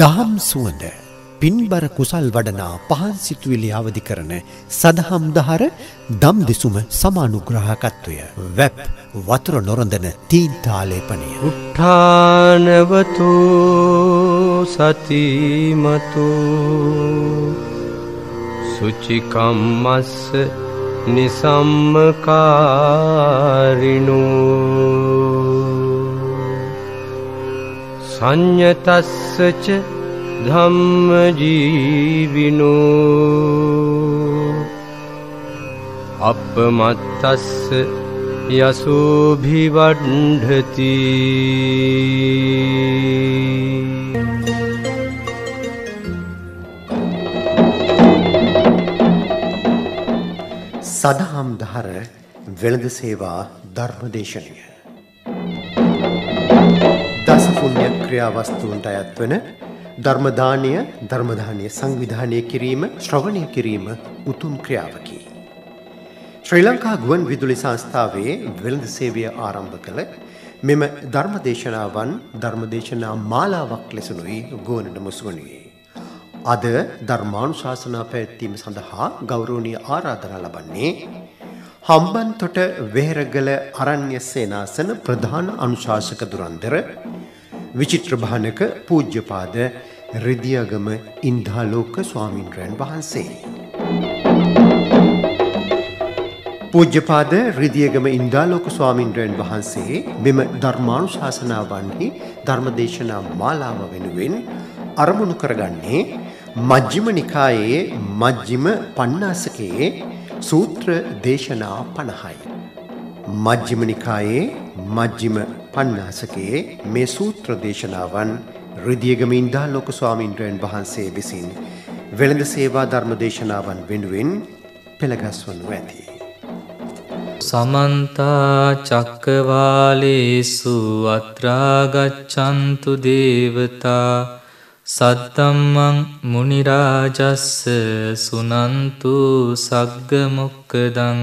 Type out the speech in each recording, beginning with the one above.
දහම් සුවඳ පින්බර කුසල් වඩනා පහන් සිතුවිලි අවදි කරන සදහම් දහර දම් දෙසුම සමානුග්‍රහකත්වය වැප් වතුර නොරඳන තීන්තාලේපනය උට්ඨානවතු සතිමතු සුචිකම්මස්ස නිසම්මකාරිනෝ සංයතස්සච ධම්ම ජීවිනෝ අපමත්තස්ස යසෝභිවඩ්ඩති සදහම් දහර වෙළඳ සේවා ධර්මදේශනය දස පුණ්‍ය ක්‍රියාවස්තුන්ට අයත් වන ධර්ම දානය ධර්ම දානය සංවිධානය කිරීම ශ්‍රවණය කිරීම උතුම් ක්‍රියාවකි. ශ්‍රී ලංකා ගුවන් විදුලි සංස්ථාවේ වෙළඳ සේවය ආරම්භ කළ මෙම ධර්ම දේශනාවන් ධර්ම දේශනා මාලාවක් ලෙසනුයි ගුවනට මුස්වනුයේ. අද ධර්මානුශාසනා පැවැත්වීම සඳහා ගෞරවනීය ආරාධනා ලබන්නේ හම්බන්තොට වෙහෙරගල අරණ්‍ය සේනාසන ප්‍රධාන අනුශාසක දුරන්දර විචිත්‍ර භානක පූජ්‍යපාද රිදියගම ඉන්දාලෝක ස්වාමින්ද්‍රයන් වහන්සේ. පූජ්‍යපාද රිදියගම ඉන්දාලෝක ස්වාමින්ද්‍රයන් වහන්සේ මෙම ධර්මානුශාසනාවන්හි ධර්මදේශනා මාලාව වෙනුවෙන් අරමුණු කරගන්නේ මජ්ජිම නිකායේ මජ්ජිම පණ්ණාසකයේ සූත්‍ර දේශනා 50යි. මජ්ජිම නිකායේ මජ්ජිම පණ්ණාසකයේ මේ සූත්‍ර දේශනාවන් රිදියගමින් දා ලෝක ස්වාමීන්ද්‍රයන් වහන්සේ විසින් වෙළඳ සේවා ධර්ම දේශනාවන් වෙනුවෙන් පෙළගස්වනු ඇති. සමන්තා චක්කවාලේසු අත්‍රාගච්ඡන්තු දේවතා සත්තම්මං මුනිරාජස්ස සුනන්තු සග්ගමොක්කදං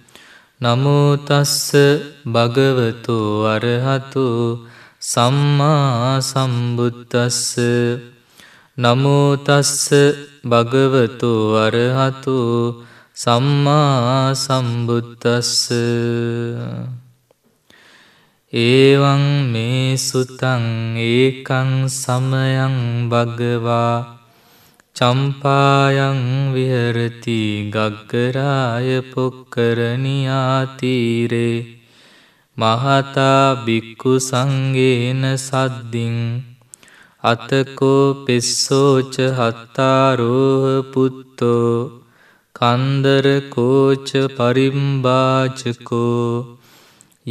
නමුතස්ස භගවතු අරහතු සම්මා සම්බුද්දස්ස නමුතස්ස භගවතු අරහතු සම්මා සම්බුද්දස්ස ඒවං මේ සුතං ඒකං සමයං භගවා චම්පායං විහරති ගග්ගරාය පොක්කරණයාතීරේ මහතා බික්කු සංගේන සද්දිං අතකෝ පෙස්සෝච හත්තාරෝහ පුත්තෝ කන්දරකෝච පරිම්බාචකෝ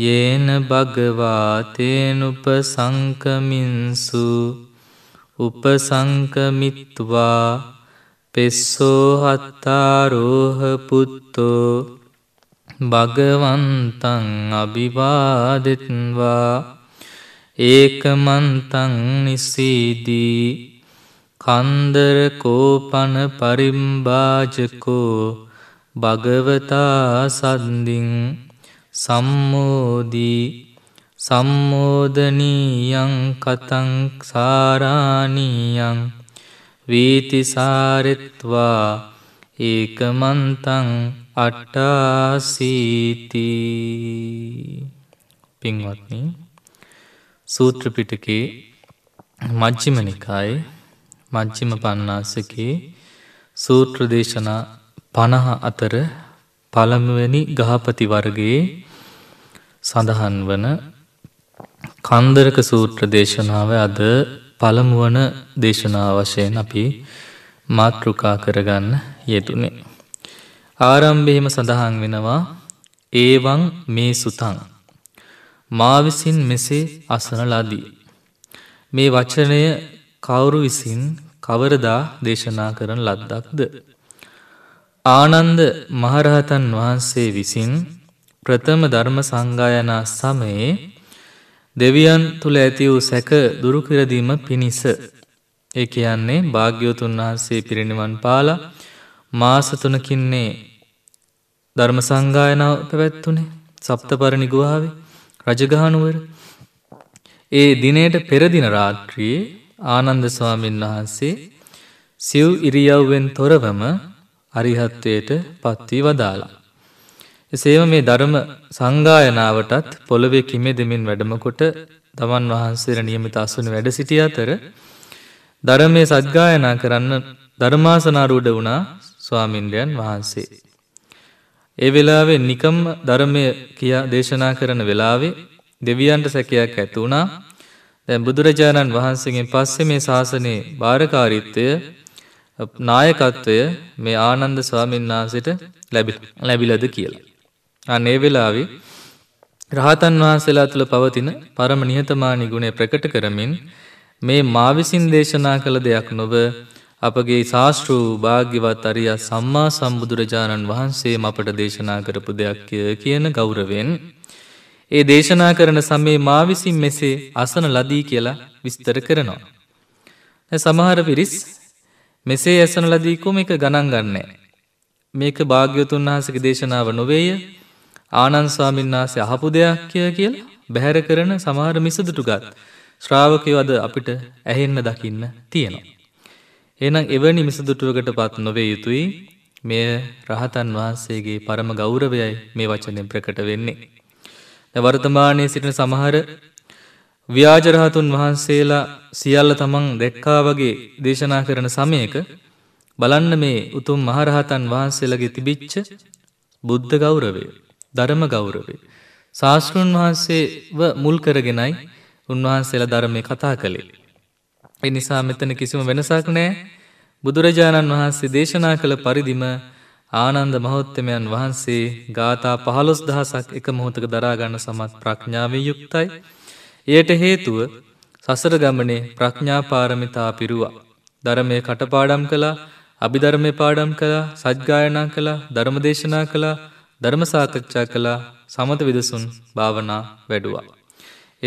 යේන භගවාතේනුප සංකමින්සු උපසංකමිත්වා පෙස්සෝහත්තාරෝහපුත්තෝ භගවන්තං අභිවාදෙත්වා ඒකමන්තං නිසීදී කන්දර කෝපන පරිම්බාජකෝ භගවතා සන්දිින් සම්මෝදී සම්මෝධනීයං කතං සාරානීයං වීතිසාරෙත්වා ඒක මන්තං අට්ටාසීති පින්වත්න සූත්‍රපිටකේ මජ්ජිම නිකායි මජ්ජිම පන්නාසකේ සූත්‍රදේශනා පණහ අතර පළමුවැනි ගහපති වර්ගයේ සඳහන් වන කන්දරක සූත්‍ර දේශනාව අද පළමුුවන දේශනා වශයෙන් අපි මාතෘකා කරගන්න යෙතුනේ. ආරම්භෙහිම සඳහන් වෙනවා ඒවං මේ සුතං. මාවිසින් මෙසේ අසන ලදී. මේ වචනය කවුරු විසින් කවරදා දේශනා කරන ලද්දක්ද. ආනන්ද මහරහතන් වහන්සේ විසින් ප්‍රථම ධර්ම සංගායනා සමයේ දෙවියන් තුළ ඇති වූ සැක දුරුකිරදීම පිණිස. ඒ කියන්නේ භාග්‍යවතුන් වහන්සේ පිරිනිවන් පාල මාසතුනකින්නේ ධර්ම සංගායනාව පැවැත්වනේ සප්තපරණි ගුහාාවේ රජගානුවර. ඒ දිනයට පෙරදින රාත්‍රියයේ ආනන්ද ස්වාමීන් වහන්සේ සිව් ඉරියව්වෙන් තොරවම අරිහත්වයට පත්වී වදාලා. එසේම මේ ධර්ම සංගායනාවටත් පොළොවේ කිමේ දෙමින් වැඩමකොට තමන් වහන්සේර නියමිත අසුන වැඩ සිටිය අතර ධර්මය සද්ගායනා කරන්න ධර්මාසනාරූඩ වුණා ස්වාමින්ද්‍රයන් වහන්සේ. ඒ වෙලාවේ නිකම් ධර්මය කියා දේශනා කරන වෙලාවේ දෙවියන්ට සැකයක් ඇති වුණා. දැන් බුදුරජාණන් වහන්සේගෙන් පස්සේ මේ ශාසනයේ භාරකාරීත්වය නායකත්වය මේ ආනන්ද ස්වාමීන් වහන්සේට ලැබිලාද කියලා. අනේ වෙලාවේ රහතන් වහන්සේලා තුළ පවතින පරම නිහතමානී ගුණය ප්‍රකට කරමින් මේ මා විසින් දේශනා කළ දෙයක් නොව අපගේ ශාස්ත්‍ර වූ භාග්‍යවත් අරිය සම්මා සම්බුදුරජාණන් වහන්සේම අපට දේශනා කරපු දෙයක් කියන ගෞරවෙන් ඒ දේශනා කරන සමේ මා විසින් මෙසේ අසන ලදී කියලා විස්තර කරනවා. සමහර පිරිස් මෙසේ ඇසන ලදීකුම එක ගණන් ගන්නේ. මේක භාග්‍යවතුන් වහන්සේගේ දේශනාව නොවේය ආනන් ස්වාමින්නාසේ අහපු දෙයක් කිය කියලා බැහැර කරන සමහර මිසදුටු ගත් ශ්‍රාවකයවද අපිට ඇහෙන්න දකින්න තියෙනවා. එනම් එවැනි මිසදුටුවකට පත් නොවේ යුතුයි මෙය රහතන් වහන්සේගේ පරම ගෞරවයයි මේ වචනයෙන් ප්‍රකට වෙන්නේ. වර්තමානයේ සිටින සමහර ව්‍යාජරහතුන් වහන්සේලා සියල්ල තමන් දැක්කා වගේ දේශනා කරන සමයක බලන්න මේ උතුම් මහරහතන් වහන්සේලගේ තිබිච්ච බුද්ධ ගෞරවය. ධර්ම ගෞරවේ. ශාස්තෘන් වහන්සේව මුල් කරගෙනයි උන්වහන්සේලා ධර්මය කතා කළේ. එනිසා මෙතන කිසිම වෙනසක් නෑ බුදුරජාණන් වහන්සේ දේශනා කළ පරිදිම ආනන්ද මහොත්තමයන් වහන්සේ ගාථා පහළොස් දහසක් එක මොහොතක දරාගන්න සමත් ප්‍රඥාවේ යුක්තයි. එයට හේතුව සසර ගමනේ ප්‍රඥාපාරමිතා පිරුවා. ධරමය කටපාඩම් කළා අභිධර්මය පාඩම් කළා සජ්ගායනා කළා ධර්මදේශනා කළා ධර්මසාකච්ඡා කළා සමත විදසුන් භාවනා වැඩුවා.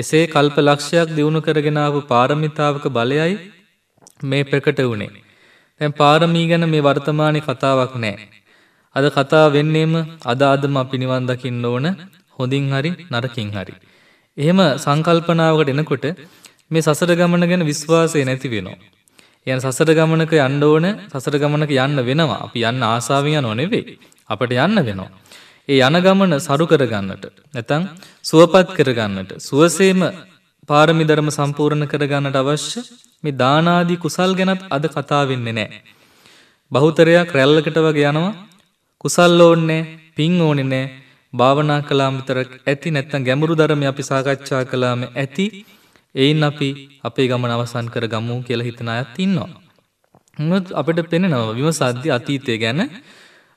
එසේ කල්ප ලක්ෂයක් දියුණු කරගෙනාව පාරමිතාවක බලයයි මේ ප්‍රකට වුණේ. තැන් පාරමී ගැන මේ වර්තමානය කතාවක් නෑ. අද කතා වෙන්නේම අද අදම අපිනිවන් දකින්න ඕන හොඳින් හරි නරකින් හරි. එහෙම සංකල්පනාවකට එනකොට මේ සසර ගමන ගැන විශ්වාසය නැති වෙනවා. යන සසර ගමනක යන්න ඕන සසර ගමනක යන්න වෙනවා අපි යන්න ආසාවෙන් යනව නෙවෙයි අපට යන්න වෙනවා. ඒ යන ගමන සරු කරගන්නට නැතන් සුවපත් කරගන්නට සුවසේම පාරමිධරම සම්පූර්ණ කරගන්නට අවශ්‍ය මේ දානාදී කුසල් ගැනත් අද කතාවෙන්නේ නෑ. බහුතරයක් රැල්ලකට වගේ යනවා කුසල් ඕන්නේ පින් ඕනෙ නෑ භාවනා කලාම විතරක් ඇති නැත්තම් ගැඹුරු ධර්ම අපි සාකච්ඡා කළාම ඇති එයින් අපි අපේ ගමන අවසන් කර ගමු කියලා හිතන අයත් ඉන්නවා. මොකද අපිට පෙනෙනවා විමසද්දී අතීතය ගැන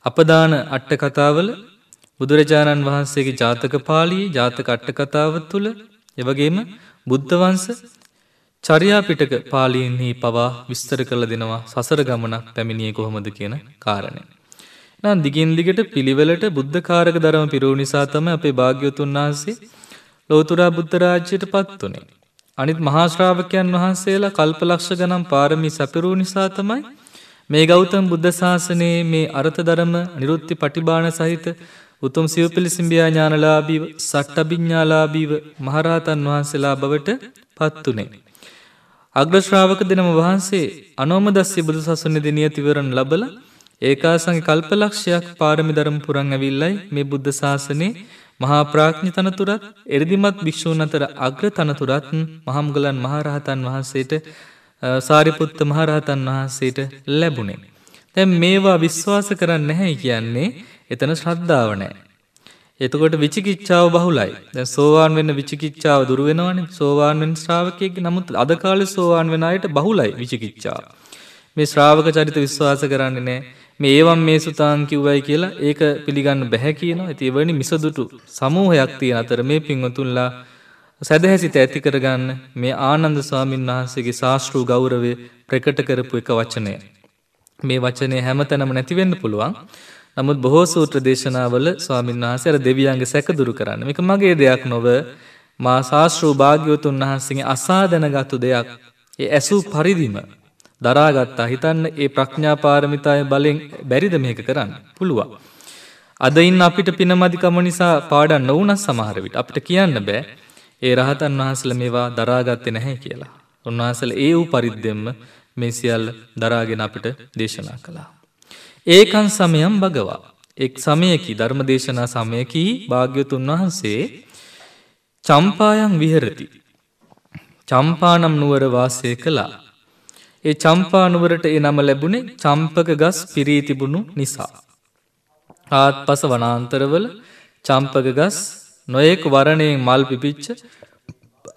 අපදාන අට කතාවල බුදුරජාණන් වහන්සේගේ ජාතක පාලී ජාතක අට්ටකතාව තුළ එවගේම බුද්ධවංස චරියාපිටක පාලීන්හි පවා විස්තර කළ දෙනවා සසර ගමනක් පැමිණිය කොහොමද කියන කාරණය. නම් දිගින් දිගට පිළිවෙලට බුද්ධකාරක ධරම පිරූ නිසා තම අපේ භාග්‍යවතුන් වහන්සේ ලෝතුරා බුද්ධරාජ්‍යයට පත් වනේ. අනිත් මහාශ්‍රාවකයන් වහන්සේලා කල්පලක්ෂ ගනම් පාරමී සැපිරූ නිසා තමයි මේ ගෞතම් බුද්ධ ශාසනයේ මේ අර්ථ ධර්ම නිරුත්ති පටිබාන සහිත උතුම් සිව් පිලිසිම්බියා ඥානලාබීව සට්ටබිඤ්ඥාලාබීව මහරහතන් වහන්සේලා බවට පත්තුනේ. අග්‍රශ්‍රාවක දෙනම වහන්සේ අනෝමදස්්‍ය බුදු සසුනෙද නියතිවරන් ලබල ඒකාසගේ කල්පලක්ෂයක් පාරමිදරම් පුරං ඇවිල්ලයි මේ බුද්ධ ශාසනය මහා ප්‍රාඥ තනතුරත් එරදිමත් භික්‍ෂූන් අතර අග්‍ර තනතුරත් මහම්ගලන් මහරහතන් වහන්සේට සාරිපුත්ත මහරහතන් වහන්සේට ලැබුණේ. තැන් මේවා විශ්වාස කරන්න නැහැ කියන්නේ එතන ශ්‍රද්ධාව නැහැ. එතකොට විචිකිච්ඡාව බහුලයි. දැන් සෝවාන් වෙන්න විචිකිච්ඡාව දුර වෙනවනේ. සෝවාන් වෙන ශ්‍රාවකයෙක් නමුත් අද කාලේ සෝවාන් වෙන අයට බහුලයි විචිකිච්ඡාව. මේ ශ්‍රාවක චරිත විශ්වාස කරන්නේ නැහැ. මේ ඒවම් මේ සුතාන් කිව්වයි කියලා ඒක පිළිගන්න බැහැ කියනවා. ඉතින් එවැනි මිසදුටු සමූහයක් තියෙන අතර මේ පින්වතුන්ලා සදහැසිත ඇති කරගන්න මේ ආනන්ද ස්වාමීන් වහන්සේගේ ශාස්ත්‍රීය ගෞරවය ප්‍රකට කරපු එක වචනය. මේ වචනේ හැමතැනම නැති වෙන්න පුළුවන්. නමුත් බොහෝ සූත්‍ර දේශනාවල ස්වාමීන් වහන්සේ අර දෙවියන්ගේ සැකදුරු කරන්න එක මගේ දෙයක් නොව මා ශාස්ත්‍රූ භාග්‍යවතුන් වහන්සේගේ අසා දැනගත්තු දෙයක් ඒ ඇසූ පරිදිම දරාගත්තා හිතන්න ඒ ප්‍රඥාපාරමිතාය බලෙන් බැරිද මේක කරන්න පුළුවන්. අදයින් අපිට පිනමදිකම නිසා පාඩන් නොවනස් සමහරවිට අපිට කියන්න බෑ ඒ රහතන් වහන්සල මේවා දරාගත්තෙ නැහැ කියලා. උන්වහන්සල ඒ වූ පරිද්දෙම්ම මේ සියල් දරාගෙන අපිට දේශනා කලා. ඒකන් සමයම් භගවා. එක් සමයකි ධර්මදේශනා සමයකී භාග්‍යතුන් වහන්සේ චම්පායන් විහරති. චම්පානම් නුවර වාසය කළා. ඒ චම්පානුවරට ඒ නම ලැබුණේ චම්පක ගස් පිරීතිබුණු නිසා. ආත් පස වනාන්තරවල චම්පක ගස් නොයෙක් වරණයෙන් මල් පිපිච්ච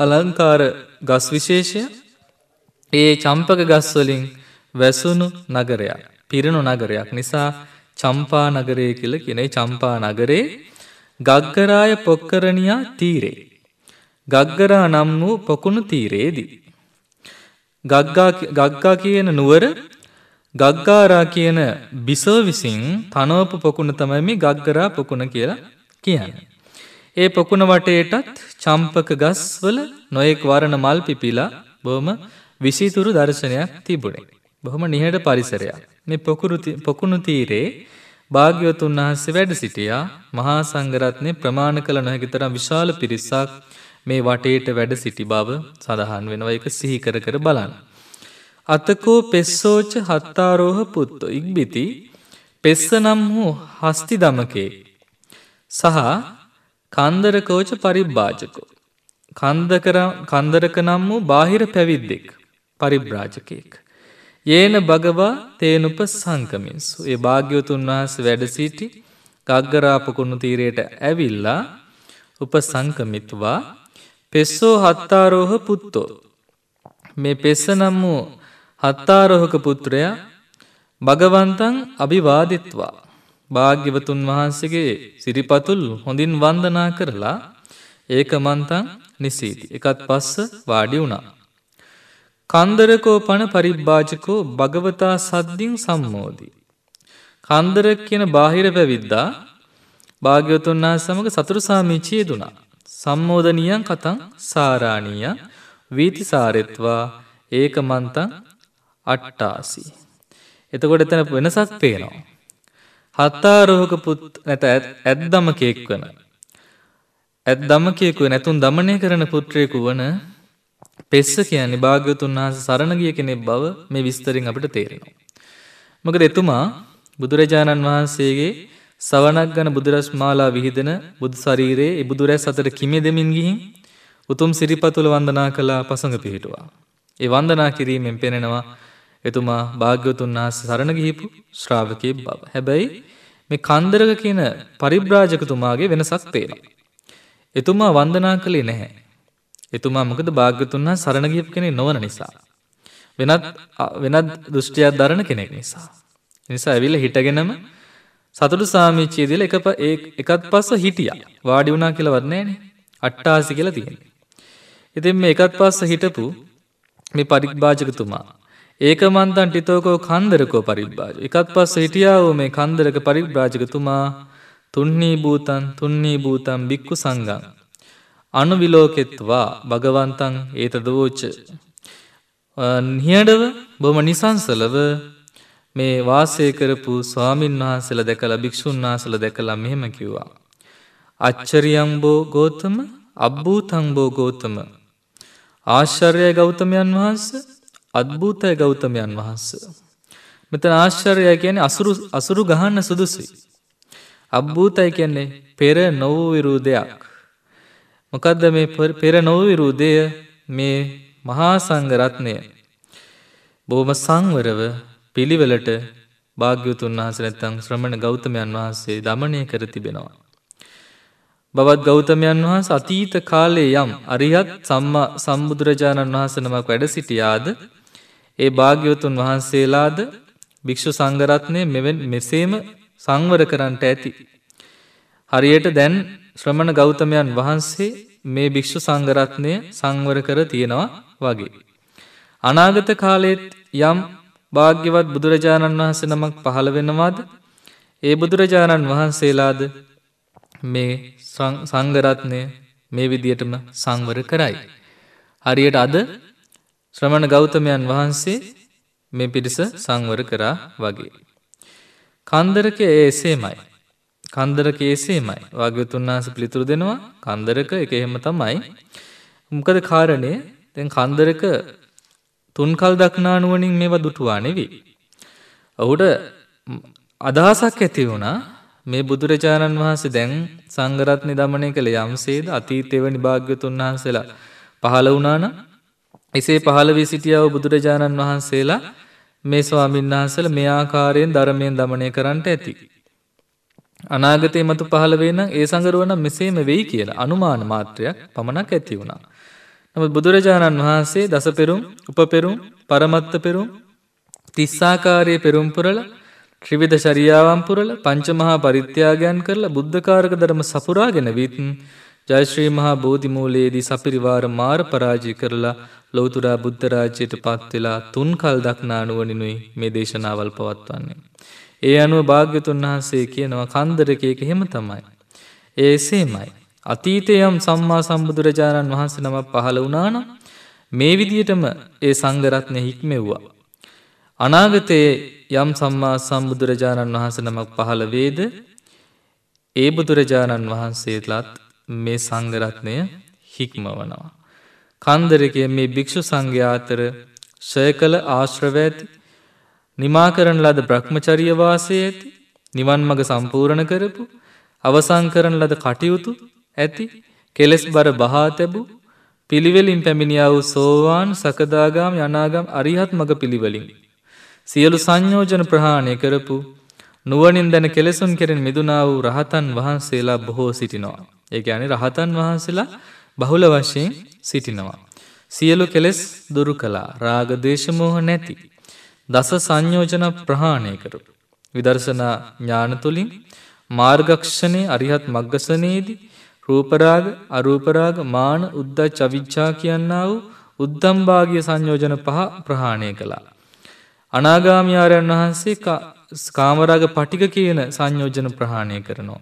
අලංකාර ගස් විශේෂය ඒ චම්පක ගස්වලින් වැසුණු නගරයක්. පිරණු නගරයක් නිසා චම්පා නගරය කියල කෙනෙ චම්පා නගරේ ගක්ගරාය පොක්කරණයා තීරේ. ගක්ගරා නම් වූ පොකුණු තීරේදී. ගක්ගා කියන නුවර ගක්ගාරා කියන බිසෝ විසින් තනෝප පොකුණ තමයි මේ ගක්ගරා පොකුණ කියලා කියන්න. ඒ පොකුණ වටේටත් චම්පක ගස්වල නොයෙක් වරණ මල් පිපිලා බොහොම විසිතුරු දර්ශනයක් තිබුණේ. බොහොම නිහට පරිසරයක්. මේ පොකුණු තීරේ භාග්‍යවතුන් වහන්සේ වැඩ සිටියා මහා සංගරත්නය ප්‍රමාණ කළ නොහැකිතරම් විශාල පිරිස්සක් මේ වටේට වැඩ සිටි බව සඳහන් වෙනවා එක සිහිකර කර බලන්න. අතකෝ පෙස්සෝච හත්තාරෝහ පුත්තෝ ඉක්බිති පෙස්ස නම් වූ හස්ති දමකේ. සහ කන්දරකෝච පරිබ්භාජකෝ. කන්දරක නම් වූ බාහිර පැවිද්දෙක් පරිබ්‍රාජකයෙක්. යේන භගවා තේනුප සංකමින්සු. ඒ භාග්‍යවතුන් වහස වැඩසිටි ගග්ගරාපකුණු තීරයට ඇවිල්ලා උප සංකමිත්වා පෙස්සෝ හත්තාරෝහ පුත්තෝ. මේ පෙස්ස නම් වූ හත්තාරෝහක පුත්‍රයා භගවන්තන් අභිවාදිත්වා. භාග්‍යවතුන් වහන්සේගේ සිරිපතුල් හොඳින් වන්දනා කරලා ඒක මන්තන් නිසීති. එකත් පස්ස වාඩි වුණා. කන්දරකෝ පණ පරිබ්භාජකෝ භගවතා සද්ධින් සම්මෝදී. කන්දරක් කියන බාහිර පැවිද්දා භාග්‍යවතුන් වහ සමඟ සතුරු සාමිචිය දුනා. සම්මෝධනියන් කතන් සාරාණීය වීතිසාරෙත්වා ඒක මන්තන් අට්ටාසි. එතකොට එතන වෙනසක් පේනවා. හත්තාරෝහක පුත් නැත ඇත් දමකයෙක් වන. ඇත් දමකයෙකු නැතුන් දමනය කරන පුත්‍රයෙකු වන පෙස්ස කියන්නේ භාග්‍යවතුන් වහන්සේ සරණ ගිය කෙනෙක් බව මේ විස්තරින් අපිට තේරෙනවා. මොකද එතුමා බුදුරජාණන් වහන්සේගේ සවනක් ගන බුදුරස් මාලා විහිදෙන බුදු ශරීරයේ ඒ බුදුරැස් අතර කිමෙදෙමින් ගිහින් උතුම් සිරිපතුල වන්දනා කළා පසඟ පිහිටුවා. ඒ වන්දනා කිරීමෙන් පෙනෙනවා එතුමා භාග්‍යවතුන් වහන්සේ සරණ ගිහිපු ශ්‍රාවකයෙක් බව. හැබැයි මේ කන්දරක කියන පරිබ්‍රාජකතුමාගේ වෙනසක් තේරෙනවා. එතුමා වන්දනා කළේ නැහැ. එතුමා මොකද භාග්‍යතුන් වහන්සේ සරණ ගියපු කෙනෙක් නොවන නිසා. වෙනත් වෙනත් දෘෂ්ටියක් දරන කෙනෙක් නිසා. නිසා ඇවිල්ලා හිටගෙනම සතුටු සාමිච්චිය දීලා එකප ඒ එකත් පස්ස හිටියා. වාඩි වුණා කියලාවත් නැහැනේ. අට්ටාසි කියලා තියෙනවා. ඉතින් මේ එකත් පස්ස හිටපු මේ පරිභාජකතුමා ඒක මන්තන් ටිතෝකෝ කන්දරකෝ පරිභාජ. එකත් පස්ස හිටියා වූ මේ කන්දරක පරිභාජකතුමා තුන්නී භූතන් තුන්නී භූතන් බික්කු සංඝං අනුවිලෝකෙත්වා භගවන්තන් ඒතද වූච්ච. නිහඬව බොම නිසංසලව මේ වාසය කරපු ස්වාමීන් වහන්සල දැකළ භික්‍ෂූන් වහසල දැකලා මෙහෙම කිව්වා. අච්චරියම්බෝ ගෝතම අබ්භූතංබෝ ගෝතම. ආශ්චර්ය ගෞතමයන් වහන්ස අත්භූතය ගෞතමයන් වහන්ස. මෙතන ආශ්චර්ය කියන්නේ අසුරු අසුරු ගහන්න සුදුසුයි. අබ්භූතයි කියන්නේ පෙර නොවූ විරූ දෙයක්. මොකද්ද මේ පෙර නොවිරුදය මේ මහා සංඝරත්නය බොහොම සංවරව පිළිවෙලට භාග්‍යවතුන් වහන්සේ නැත්තම් ශ්‍රමණ ගෞතමයන් වහන්සේ দমনය කර තිබෙනවා. බවත් ගෞතමයන් වහන්සේ අතීත කාලයේ යම් අරිහත් සම්මා සම්බුදුරජාණන් වහන්සේ නමක් වැඩ සිටියාද ඒ භාග්‍යවතුන් වහන්සේලාද භික්ෂු සංඝරත්නය මෙසේම සංවර කරන්නට ඇති. හරියට දැන් ශ්‍රමණ ගෞතමයන් වහන්සේ මේ භික්‍ෂු සංගරත්නය සංවර කර තියෙනවා වගේ. අනාගත කාලෙත් යම් භාග්‍යවත් බුදුරජාණන් වහන්ස නමක් පහළ වෙනවාද ඒ බුදුරජාණන් වහන්සේලාද මේ සංගරත්නය මේ විදියටම සංවර කරයි. හරියට අද ශ්‍රමණ ගෞතමයන් වහන්සේ මේ පිරිස සංවර කරා වගේ. කන්දරක එසේමයි. කන්දර කේසේමයි වගතුන් වහන්සේ පිළිතුරු දෙනවා කන්දරක එක එහෙම තමයි මොකද කාරණේ දැන් කන්දරක තුන්කල් දක්නානුවනින් මේවා දුටුවා නෙවි ඔහුට අදහසක් ඇති වුණා මේ බුදුරජාණන් වහන්සේ දැන් සංගරත්නය දමනය කළ යම්සේද අතීතෙවනි භාග්‍යතුන් වහන්සේලා පහළ වුණාන එසේ පහළවී සිටියාව බුදුරජාණන් වහන්සේලා මේ ස්වාමින්හන්සල මේ ආකාරයෙන් ධර්මයෙන් දමනය කරන්නට ඇති අනාගතය මතු පහළවේන ඒ සඟරුවන මෙසේම වෙයි කියලා අනුමාන මාත්‍රයක් පමණක් ඇති වුණා. නමුත් බුදුරජාණන් වහන්සේ දස පෙරුම් උපපෙරුම් පරමත්ත පෙරුම් තිස්සාකාරය පෙරුම්පුරල ශ්‍රිවිධ ශරියාවම්පුරල පංචමහා පරිත්‍යාගයන් කරලා බුද්ධකාරක ධර්ම සපුරාගෙන වීතන් ජයශ්‍රී මහා බෝධිමූලයේදී සපිරිවාර මාර පරාජය කරලා ලොවතුරා බුද්ධරාජයට පත්වෙලා තුන් කල් දක්නානුවනිනුයි මේ දේශනාවල් පවත්වන්නේ. ඒ අනුව භාග්‍යතුන් වහන්සේ කියනවා කන්දරකයක හෙම තමයි. ඒ එසේමයි. අතීතයම් සම්මා සම්බුදුරජාණන් වහන්සේ නම පහළ වනාන මේ විදියටම ඒ සංගරත්නය හික්මෙව්වා. අනාගතයේ යම් සම්මා සම්බුදුරජාණන් වහන්ස නමක් පහළ වේද ඒ බුදුරජාණන් වහන්සේලාත් මේ සංගරත්නය හික්මවනවා. කන්දරකය මේ භික්‍ෂු සංඝ්‍යාතර ශය කළ ආශ්‍රව ඇති නිමා කරන ලද බ්‍රහ්මචරිය වාසය ඇති නිවන් මඟ සම්පූර්ණ කරපු අවසන් කරන ලද කටයුතු ඇති කෙලෙස් බර බහා තැබූ පිළිවෙලින් පැමිණියා වූ සෝවාන් සකදාගාම යනාගම් අරිහත් මඟ පිළිවෙලින්. සියලු සංයෝජන ප්‍රහාණය කරපු නුවනින් දැන කෙලෙසුන් කෙරෙන් මිදුනා වූ රහතන් වහන්සේලා බොහෝ සිටිනවා. ඒ ඇනි රහතන් වහන්සේලා බහුල වශයෙන් සිටිනවා. සියලු කෙලෙස් දුරු කලා රාගදේශමෝහ නැති. දස සංයෝජන ප්‍රහාණය කරු. විදර්ශනා ඥාන තුලින් මාර්ගක්ෂණේ අරිහත් මග්ගසනේදී රූපරාග අරූපරාග මාන උද්දච්ච අවිජ්ජා කියනා වූ උද්දම් භාගීය සංයෝජන පහ ප්‍රහාණය කළා. අනාගාමී ආරයන් වහන්සේ කාමරාග පටික කියන සංයෝජන ප්‍රහාණය කරනවා.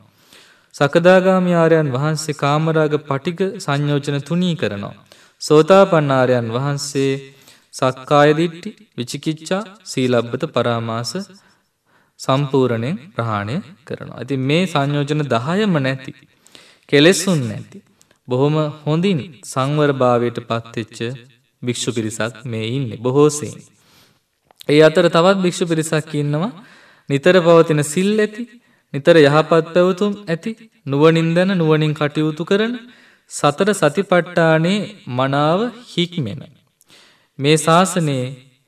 සකදාගාමී ආරයන් වහන්සේ කාමරාග පටික සංයෝජන තුනී කරනවා. සෝතාපන්න ආරයන් වහන්සේ සක්කායදිට්ටි විචිකිච්චා සීලබ්බත පරාමාස සම්පූරණයෙන් ප්‍රහාණය කරනවා. ඇති මේ සංයෝජන දහයම නැති. කෙලෙස්සුන් නැති. බොහොම හොඳින් සංවරභාවයට පත්තිච්ච භික්‍ෂු පිරිසක් මේ ඉන්න බොහෝසයෙන්. ඒ අතර තවත් භික්‍ෂු පිරිසක් ඉන්නවා නිතර පවතින සිල් ඇති නිතර යහපත් පැවතුම් ඇති නුවනින් දැන නුවනින් කටයුතු කරන සතර සතිපට්ටානේ මනාව හික්මෙන. මේ ශාසනයේ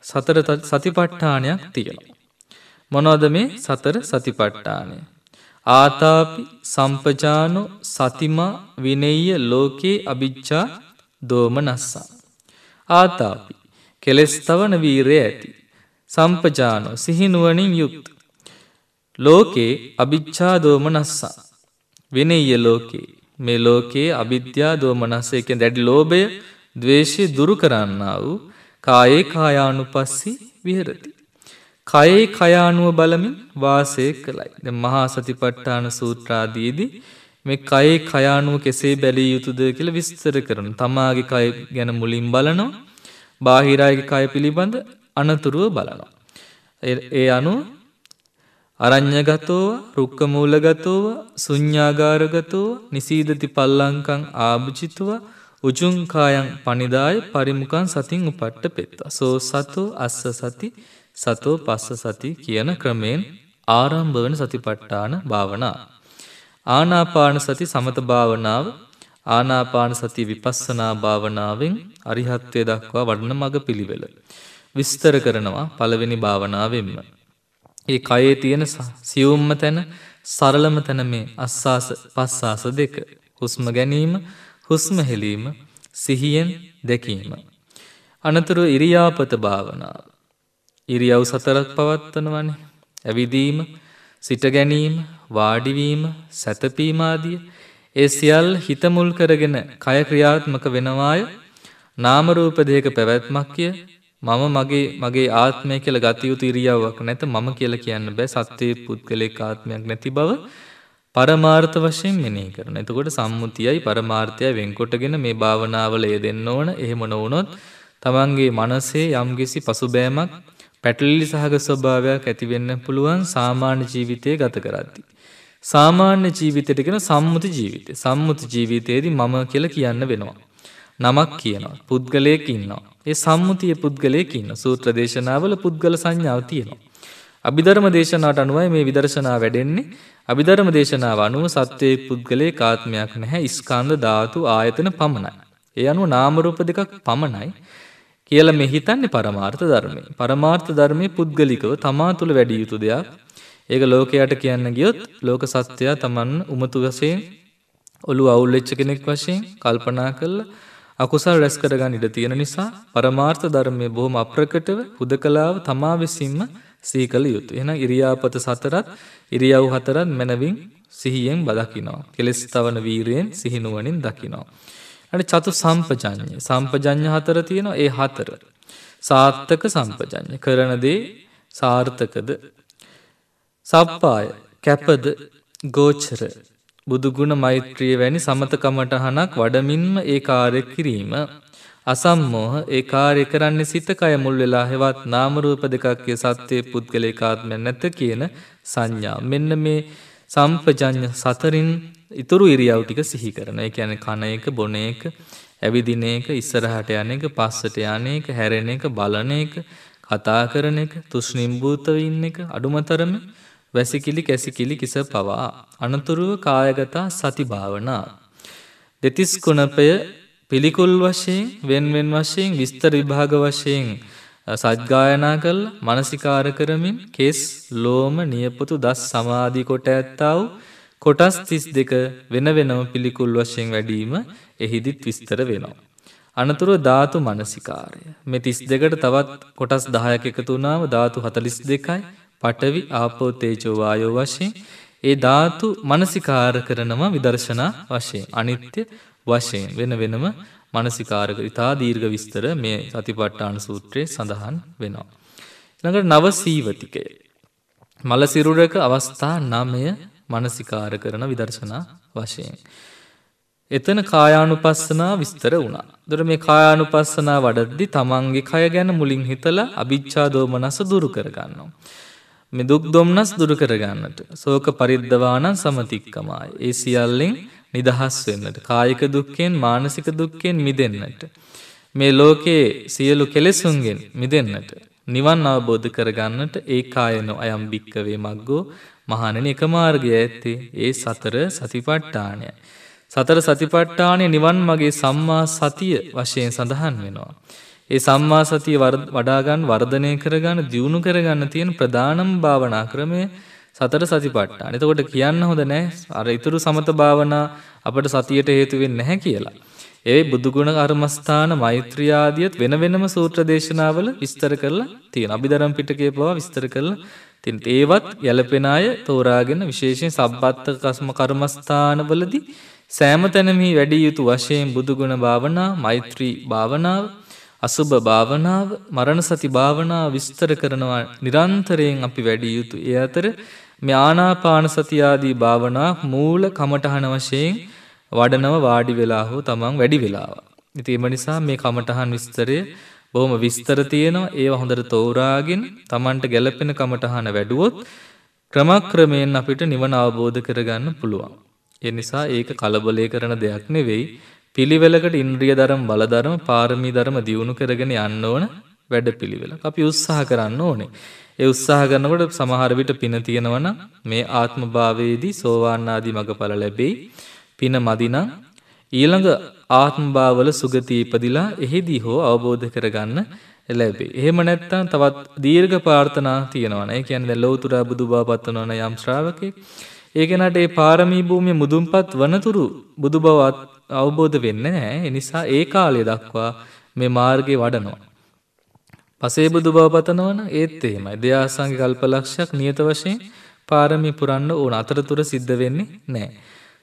සතර සතිපට්ඨානයක් තියෙනවා. මොනවද මේ සතර සතිපට්ඨානය. ආතාපි සම්පජානෝ සතිමා විනෙය්‍ය ලෝකේ අභිච්චා දෝමනස්සා. ආතාපි කෙලෙස් තවන වීරය ඇති. සම්පජානෝ සිහිනුවනින් යුක්ත. ලෝකේ අභිච්චා දෝමනස්සා. විනෙය්‍ය ලෝකේ මේ ලෝකයේ අභිද්‍යා දෝමනස්ස එකෙන් දැඩි ලෝභය ද්වේෂය දුරු කරන්නා වූ කායේ කායානුපස්සී විහරති. කයේ කයානුව බලමින් වාසය කළයි. මහා සතිපට්ඨාන සූත්‍රාදීදී මේ කයේ කයානුව කෙසේ බැලිය යුතුද කියල විස්තර කරන තමාගේ කය ගැන මුලින් බලනවා බාහිරායගේ කය පිළිබඳ අනතුරුව බලනවා. ඒ අනු අරං්ඥගතෝව රුක්කමූලගතෝව සුඥ්ඥාගාරගතෝ නිසීදති පල්ලංකං ආභචිතුව උජුංකායන් පනිදාය පරිමුකන් සතින් උපට්ට පෙත්ත. සෝ සතු අස්ස සති සතෝ පස්ස සති කියන ක්‍රමයෙන් ආරම්භ වන සතිපට්ඨාන භාවනා. ආනාපාන සති සමත භාවනාව ආනාපාන සති විපස්සනා භාවනාවෙන් අරිහත්වය දක්වා වඩන මඟ පිළිවෙල. විස්තර කරනවා පළවෙනි භාවනාවෙන්ම. ඒ කයේ තියෙන සියුම්ම තැන සරලම තැන මේ අස්සාස පස්සාස දෙක. හුස්ම ගැනීම හුස්ම හෙලීම සිහියෙන් දැකීම. අනතුරු ඉරියාපත භාවනාව. ඉරියව් සතරක් පවත්වනවන ඇවිදීම සිට ගැනීම වාඩිවීම සැතපීමාදිය ඒ සියල් හිතමුල් කරගෙන කය ක්‍රියාත්මක වෙනවාය නාමරූපදයක පැවැත්මක් කිය මම මගේ මගේ ආත්මය කියල ගතයුතු ඉරියාවක් නැත මම කියල කියන්න බෑ සත්‍යය පුද්ගලෙක් ආත්මයක් නැති බව පරමාර්ථ වශයෙන් මෙනෙහි කරන. එතකොට සම්මුතියයි පරමාර්ථයයි වෙන්කොටගෙන මේ භාවනාවල යෙදෙන්න ඕන. එහෙම නොවුනොත් තමන්ගේ මනසේ යම්කිසි පසුබෑමක් පැටලිලි සහගත ස්වභාවයක් ඇති වෙන්න පුළුවන් සාමාන්‍ය ජීවිතයේ ගත කරද්දී. සාමාන්‍ය ජීවිතයට කියන සම්මුති ජීවිතය. සම්මුති ජීවිතයේදී මම කියලා කියන්න වෙනවා. නමක් කියනවා. පුද්ගලයෙක් ඉන්නවා. ඒ සම්මුතිය පුද්ගලයෙක් ඉන්න. සූත්‍ර දේශනාවල පුද්ගල සංඥාව තියෙනවා. අභිධර්ම දේශනාවට අනුවයි මේ විදර්ශනා වැඩෙන්නේ. අභිධර්ම දේශනාව අනුව සත්‍යයේ පුද්ගලයේ කාත්මයක් නැහැ. ස්කන්ධ ධාතු ආයතන පමණයි. ඒ අනුව නාම රූප දෙකක් පමණයි. කියලා මේ හිතන්නේ පරමාර්ථ ධර්මය. පරමාර්ථ ධර්මයේ පුද්ගලිකව තමා තුළ වැඩි යුතු දෙයක්. ඒක ලෝකයට කියන්න ගියොත් ලෝක සත්‍යය තමන් උමතු වශයෙන් ඔලු අවුල් වෙච්ච කෙනෙක් වශයෙන් කල්පනා කළා අකුසල් රැස් කරගන්න ඉඩ තියෙන නිසා පරමාර්ථ ධර්මයේ බොහොම අප්‍රකටව හුදකලාව තමා විසින්ම සීකල යුතු. එන ඉරියාපත සතරත් ඉරියව් හතරත් මැනවින් සිහියෙන් බදකිනවා. කෙලෙස් තවන වීරයෙන් සිහිනුවනින් දකිනවා. ඇන චතු සම්පජඥය සම්පජඥ හතර තියෙනවා ඒ හතර. සාර්ථක සම්පජඥ කරනදේ සාර්ථකද සප්පාය කැපද ගෝචර බුදුගුණ මෛත්‍රිය වැනි සමතකමට හනක් වඩමින්ම ඒ කාරය කිරීම අසම්මෝහ ඒ කාර්ය කරන්නේ සිතකය මුල් වෙලා හෙවත් නාමරූප දෙකක්ය සත්‍යය පුද්ගල එකාත්මය නැත කියන සංඥා. මෙන්න මේ සම්පජඥ සතරින් ඉතුරු ඉරියව් ටික සිහි කරන එක ඇන කණයක බොනයක ඇවිදින එක ඉස්සරහට යන එක පස්සට යන එක හැරෙන එක බලන එක කතා කරන එක තුෂ්නිම්භූතව ඉන්න එක අඩුමතරම වැසිකිලි කැසිකිලි කිස පවා. අනතුරුව කායගතා සති භාවනා. දෙතිස් කුණපය පිළිකුල් වශයෙන් වෙන්වෙන් වශයෙන් විස්තර විභාග වශයෙන් සද්ගායනා කළ මනසිකාර කරමින් කෙස් ලෝම නියපොතු දස් සමාධී කොට ඇත්තාව කොටස් තිස් දෙක වෙන වෙනම පිළිකුල් වශයෙන් වැඩීම එහිදිත් විස්තර වෙනවා. අනතුර ධාතු මනසිකාරය. මෙ තිස් දෙකට තවත් කොටස් දහයක එකතුනාව ධාතු හතලිස් දෙකයි පටවි ආපෝතේජෝවායෝ වශයෙන් ඒ ධාතු මනසිකාර කරනවා විදර්ශනා වශයෙන් අනිත්‍ය වශයෙන් වෙන වෙනම මනසිකාරක ඉතා දීර්ග විස්තර මේ සතිපට්ටාන සූත්‍රය සඳහන් වෙනවා. ළඟට නවසීවතිකය. මලසිරුරක අවස්ථා නමය මනසිකාර කරන විදර්ශනා වශයෙන්. එතන කායානුපස්සනා විස්තර වුණා. දොර මේ කායානුපස්සනා වඩද්දි තමන්ගේ කය ගැන මුලින් හිතලා අභිච්ඡා දෝමනස දුරු කරගන්නවා. මේ දුක් දොම්නස් දුරු කරගන්නට. සෝක පරිද්දවානන් සමතික්කමයි. ඒ සියල්ලෙන් නිදහස් වෙන්නට. කායික දුක්කෙන් මානසික දුක්කෙන් මිදන්නට. මේ ලෝකයේ සියලු කෙලෙසුන්ගෙන් මිදන්නට. නිවන් අවබෝධ කරගන්නට ඒ කායනො අයම් භික්කවේ මක්ගෝ මහණන එක මාර්ගය ඇත්තේ ඒ සතර සතිපට්ටානය. සතර සතිපට්ටානය නිවන් මගේ සම්මා සතිය වශයෙන් සඳහන් වෙනවා. ඒ සම්මා සතිය වඩාගන් වර්ධනය කරගන්න දියුණු කරගන්න තියෙන ප්‍රධානම් භාවනා ක්‍රමය සතර සතිපට්ඨාන. එතකොට කියන්න හොඳ නෑ අර ඊතුරු සමත භාවනා අපට සතියට හේතු වෙන්නේ නැහැ කියලා. ඒ බුදු ගුණ කර්මස්ථාන මෛත්‍රී ආදියත් වෙන වෙනම සූත්‍ර දේශනාවල විස්තර කරලා තියෙනවා. අභිධර්ම පිටකයේ පවා විස්තර කරලා තින් ඒවත් යලපෙන අය තෝරාගෙන විශේෂයෙන් සබ්බත්තක කස්ම කර්මස්ථානවලදී සෑම තැනම වැඩිය යුතු වශයෙන් බුදුගුණ භාවනා මෛත්‍රී භාවනාව අසුභ භාවනාව මරණ සති භාවනාව විස්තර කරනවා නිරන්තරයෙන් අපි වැඩිය යුතු. ඒ අතර ම්‍යානාපාන සතියාදී භාවනා මූල කමටහන වශයෙන් වඩනව වාඩි වෙලා හෝ තමන් වැඩි වෙලාව. ඉති එම නිසා මේ කමටහන් විස්තරය බොහොම විස්තර තියෙනවා ඒව හොඳට තෝරාගෙන තමන්ට ගැලපෙන කමටහන වැඩුවොත් ක්‍රමක්‍රමයෙන් අපිට නිවන අවබෝධ කරගන්න පුළුවන්. එනිසා ඒක කලබලය කරන දෙයක් නෙවෙයි පිළිවෙලකට ඉන්ද්‍රිය ධර්ම බල ධර්ම පාරමී ධර්ම දියුණු කරගෙන යන්න ඕන වැඩපිළිවෙලක්. අපි උත්සාහ කරන්න ඕනේ. ඒ උත්සාහ කරනකොට සමහර විට පින තියෙනවා නම් මේ ආත්ම භාවයේදී සෝවාන් ආදී මගඵල ලැබෙයි. පින මදිනම් ඊළඟ ආත්ම භාවවල සුගතිය ඉපදිලා එහිදී හෝ අවබෝධ කරගන්න ලැබේ. එහෙම නැත්නම් තවත් දීර්ඝ ප්‍රාර්ථනා තියෙනවා නේ. ඒ කියන්නේ දැන් ලෞතර බුදුබවපත් වන යම් ශ්‍රාවකෙක් ඒ කෙනාට ඒ පාරමී භූමිය මුදුන්පත් වනතුරු බුදුබවත් අවබෝධ වෙන්න නෑ එනිසා ඒ කාලය දක්වා මේ මාර්ගය වඩනවා. පසේබුදු බවපතනවන ඒත් එහෙමයි දෙයාසංග කල්පලක්ෂයක් නියත වශයෙන් පාරමි පුරන්න ඕන අතරතුර සිද්ධ වෙන්නේ නෑ.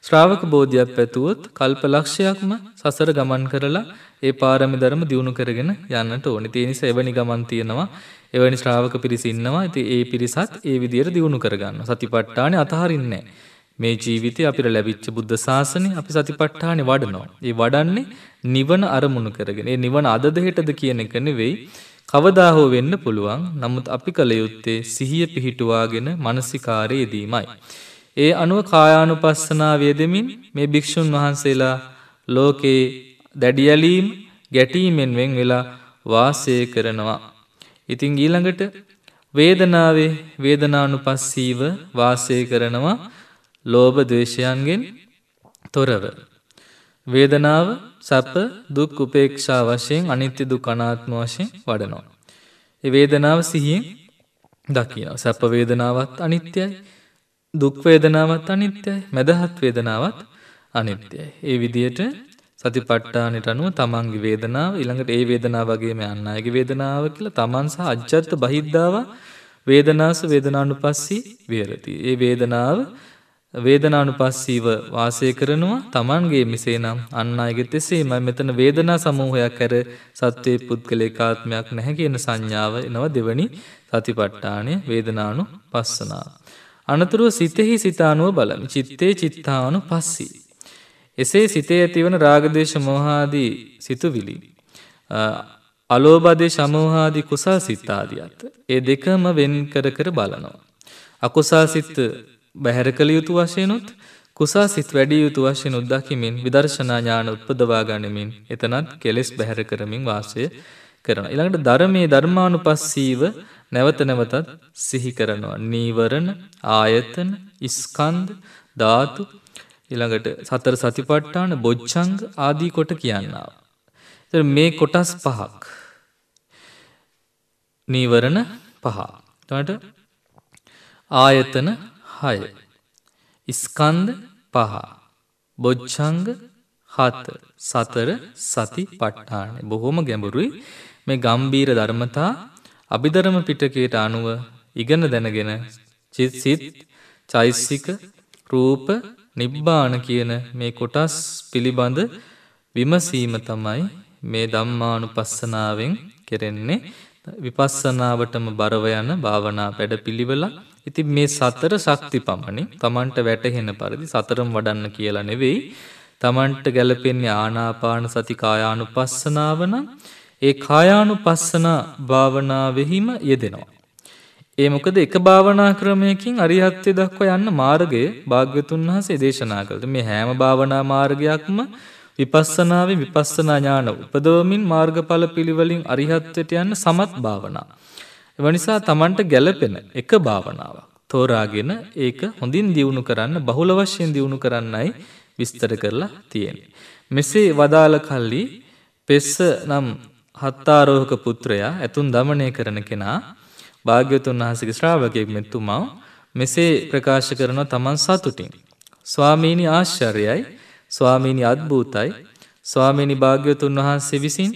ශ්‍රාවක බෝධයක් පැතුවොත් කල්පලක්ෂයක්ම සසර ගමන් කරලා ඒ පාරමි ධර්ම දියුණු කරගෙන යන්නට ඕන තියනිස එවැනි ගමන් තියෙනවා එවැනි ශ්‍රාවක පිරිසින්නවා ඇති ඒ පිරිසත් ඒ විදියට දියුණු කරගන්න සතිපට්ටාන අතහරින්නේ. මේ ජීවිතය අපිට ලැබිච්ච බුද්ධ ශාසනය අපි සතිපට්ඨානෙ වඩනවා. ඒ වඩන්නේ නිවන අරමුණු කරගෙන. ඒ නිවන අදද හෙටද කියන එක නෙවෙයි. කවදා හෝ වෙන්න පුළුවන්. නමුත් අපි කල යුත්තේ සිහිය පිහිටුවාගෙන මානසිකාරයේ දීමයි. ඒ අනුව කායානුපස්සනාව යෙදෙමින් මේ භික්ෂුන් වහන්සේලා ලෝකේ දැඩියලීම් ගැටීමෙන් වෙන් වෙලා වාසය කරනවා. ඉතින් ඊළඟට වේදනාවේ වේදනානුපස්සීව වාසය කරනවා ලෝභ දේශයන්ගෙන් තොරව. වේදනාව සැප දුක් උපේක්ෂා වශයෙන් අනිත්‍ය දුක් අනාත්ම වශයෙන් වඩනවා. ඒ වේදනාව සිහියෙන් දකිනවා. සැප වේදනාවත් අනිත්‍යයි. දුක් වේදනාවත් අනිත්‍යයි. මදහත් වේදනාවත් අනිත්‍යයි. ඒ විදියට සතිපට්ඨානට අනුව තමන්ගේ වේදනාව ඊළඟට ඒ වේදනාව වගේම අන් අයගේ වේදනාව කියලා තමන් සහ අජ්ජත් බහිද්දාව වේදනාස වේදනානුපස්සී විහෙරති. ඒ වේදනාව වේදනානුපස්සීව වාසය කරනවා තමන්ගේ මිසේ නම් අන්න අයගෙත් එසේම මෙතන වේදනා සමූහයක් ඇර සත්වයේ පුද්ගල ඒකාත්මයක් නැහැ කියන සංඥාව එනවා දෙවනි සතිපට්ඨානය වේදනානු පස්සනාව. අනතුරුව සිතෙහි සිතානුව බලමි චිත්තේ චිත්තානු පස්සී. එසේ සිතේ ඇතිවන රාගදේශ මොහාදී සිතුවිලි. අලෝබදේ ශමෝහාදී කුසා සිත්තාදී අත්. ඒ දෙකම වෙන් කර කර බලනවා. අකුසා සිත්ත බැහැර කළ යුතු වශයනුත් කුසා සිත් වැඩිය යුතු වශයනුත් දකිමින් විදර්ශනා ඥාන උත්පදවා ගනිමින් එතනත් කෙලෙස් බැහැර කරමින් වාසය කරන. ඉළඟට ධර්මයේ ධර්මානු පස්සීව නැවත නැවතත් සිහි කරනවා. නීවරණ ආයතන ඉස්කන්ද ධාතු ඉළඟට සතර සතිපට්ටාන බොච්චංග ආදී කොට කියන්නාව. මේ කොටස් පහක් නීවරණ පහා. ට ආයතන හය. ඉස්කන්ද පහ. බොච්චංග හත සතර සති පට්ටාන බොහොම ගැඹුරුයි මේ ගම්බීර ධර්මතා අභිධරම පිටකයට අනුව ඉගෙන දැනගෙන චිත්සිත් චෛසික රූප නිබ්බාන කියන මේ කොටස් පිළිබඳ විමසීම තමයි මේ දම්මානු පස්සනාවෙන් කෙරෙන්නේ විපස්සනාවටම බරව යන භාවනා පැඩ පිළිවෙලා ඉතින් මේ සතර ශක්ති පමණින් Tamanට වැටහෙන පරිදි සතරම වඩන්න කියලා නෙවෙයි Tamanට ගැළපෙන්නේ ආනාපාන සති කායානුපස්සනාව නම් ඒ කායානුපස්සන භාවනාවෙහිම යෙදෙනවා. ඒ මොකද එක භාවනා ක්‍රමයකින් අරිහත්ත්වයට දක්වා යන්න මාර්ගය භාග්‍යතුන් වහන්සේ දේශනා කළා. මේ හැම භාවනා මාර්ගයක්ම විපස්සනාවේ විපස්සනා ඥාන උපදවමින් මාර්ගඵල පිළිවෙලින් අරිහත්ත්වයට යන්න සමත් භාවනා එවනිසා තමන්ට ගැලපෙන එක භාවනාවක් තෝරාගෙන ඒක හොඳින් දියුණු කරන්න බහුල වශයෙන් දියුණු කරන්නයි විස්තර කරලා තියෙන. මෙසේ වදාළ කල්ලි පෙස්ස නම් හත්තාරෝහක පුත්‍රයා ඇතුන් දමනය කරන කෙනා භාග්‍යතුන් වහසක ශ්‍රාවකයෙක් මෙත්තුමව මෙසේ ප්‍රකාශ කරන තමන් සතුටින්. ස්වාමීණි ආශ්චර්යයි ස්වාමීණි අත්භූතයි ස්වාමීණි භාග්‍යතුන් වහන්සේ විසින්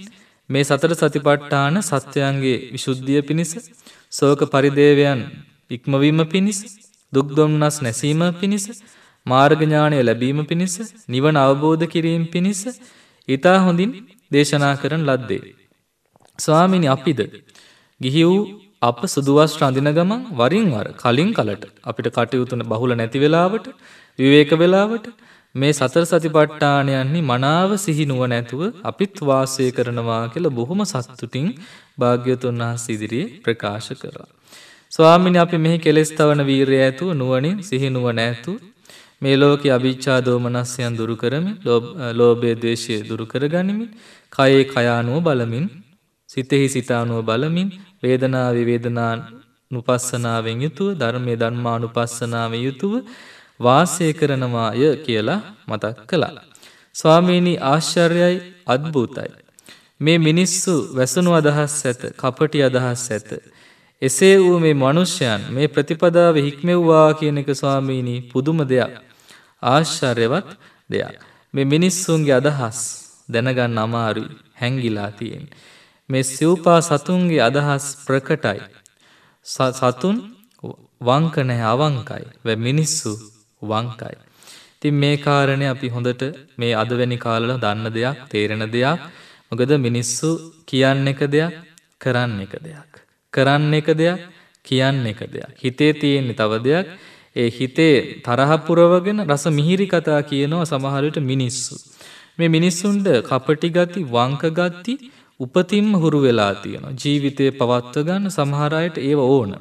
මේ සතර සතිපට්ඨාන සත්‍යයන්ගේ විශුද්ධිය පිණිස සෝක පරිදේවයන් ඉක්මවීම පිණිස දුක්දොම්නස් නැසීම පිණිස මාර්ගඥානය ලැබීම පිණිස නිවන අවබෝධ කිරීම පිණිස ඉතා හොඳින් දේශනා කරන ලද්දේ. ස්වාමිනි අපිද ගිහි වූ අප සුදුවස්ට අඳින ගමන් වරින් වර කලින් කලට අපිට කටයුතුන බහුල නැති වෙලාවට විවේක වෙලාවට මේ සතර සතිපට්ඨානයන්නේ මනාව සිහිනුව නැතුව අපිත් වාසය කරනවා කියලා බොහොම සත්තුටින් භාග්‍යතුන් වහන්සේ ඉදිරියේ ප්‍රකාශ කරා. ස්වාමිනි අපි මෙහි කෙලෙස් තවන වීරය ඇතුව නුවණින් සිහිනුව නැතු මේ ලෝකේ අභිච්ඡා දෝමනස්යන් දුරු කරමින් ලෝභය ද්වේෂය දුරු කරගනිමින් කයේ කයානුව බලමින් සිතෙහි සිතානුව බලමින් වේදනාවේ වේදනානුපස්සනාවෙන් යුතුව ධර්මයේ ධර්මානුපස්සනාවෙන් යුතුව වාසය කරනවාය කියලා මතක් කළා. ස්වාමීණී ආශ්චර්යයි අත්භූතයි. මේ මිනිස්සු වැසුණු අදහස් ඇත කපටි අදහස් ඇත. එසේ වූ මේ මනුෂ්‍යයන් මේ ප්‍රතිපදාව හික්මෙව්වා කියන එක ස්වාමීණී පුදුම දෙයක් ආශ්චර්යවත් දෙයක්. මේ මිනිස්සුන්ගේ අදහස් දැනගන්න අමාරු හැංගිලා තියෙන්. මේ සිව්පා සතුන්ගේ අදහස් ප්‍රකටයි. සතුන් වංකනෑ අවංකයි වැ මිනිස්සු වංකයි. තින් මේ කාරණය අපි හොඳට මේ අදවැනි කාලල දන්න දෙයක් තේරෙන දෙයක් මොකද මිනිස්සු කියන්න එක දෙයක් කරන්න එක දෙයක්. කරන්න එක දෙයක් කියන්න එක දෙයක්. හිතේ තියෙන්නේ තව දෙයක් ඒ හිතේ තරහපුරවගෙන රස මිහිරි කතා කියනවා සමහරට මිනිස්සු. මේ මිනිස්සුන්ට කපටි ගති වංකගත්ති උපතින්ම හුරු වෙලා තියෙන. ජීවිතය පවත්ව ගන්න සමහරයට ඒව ඕන.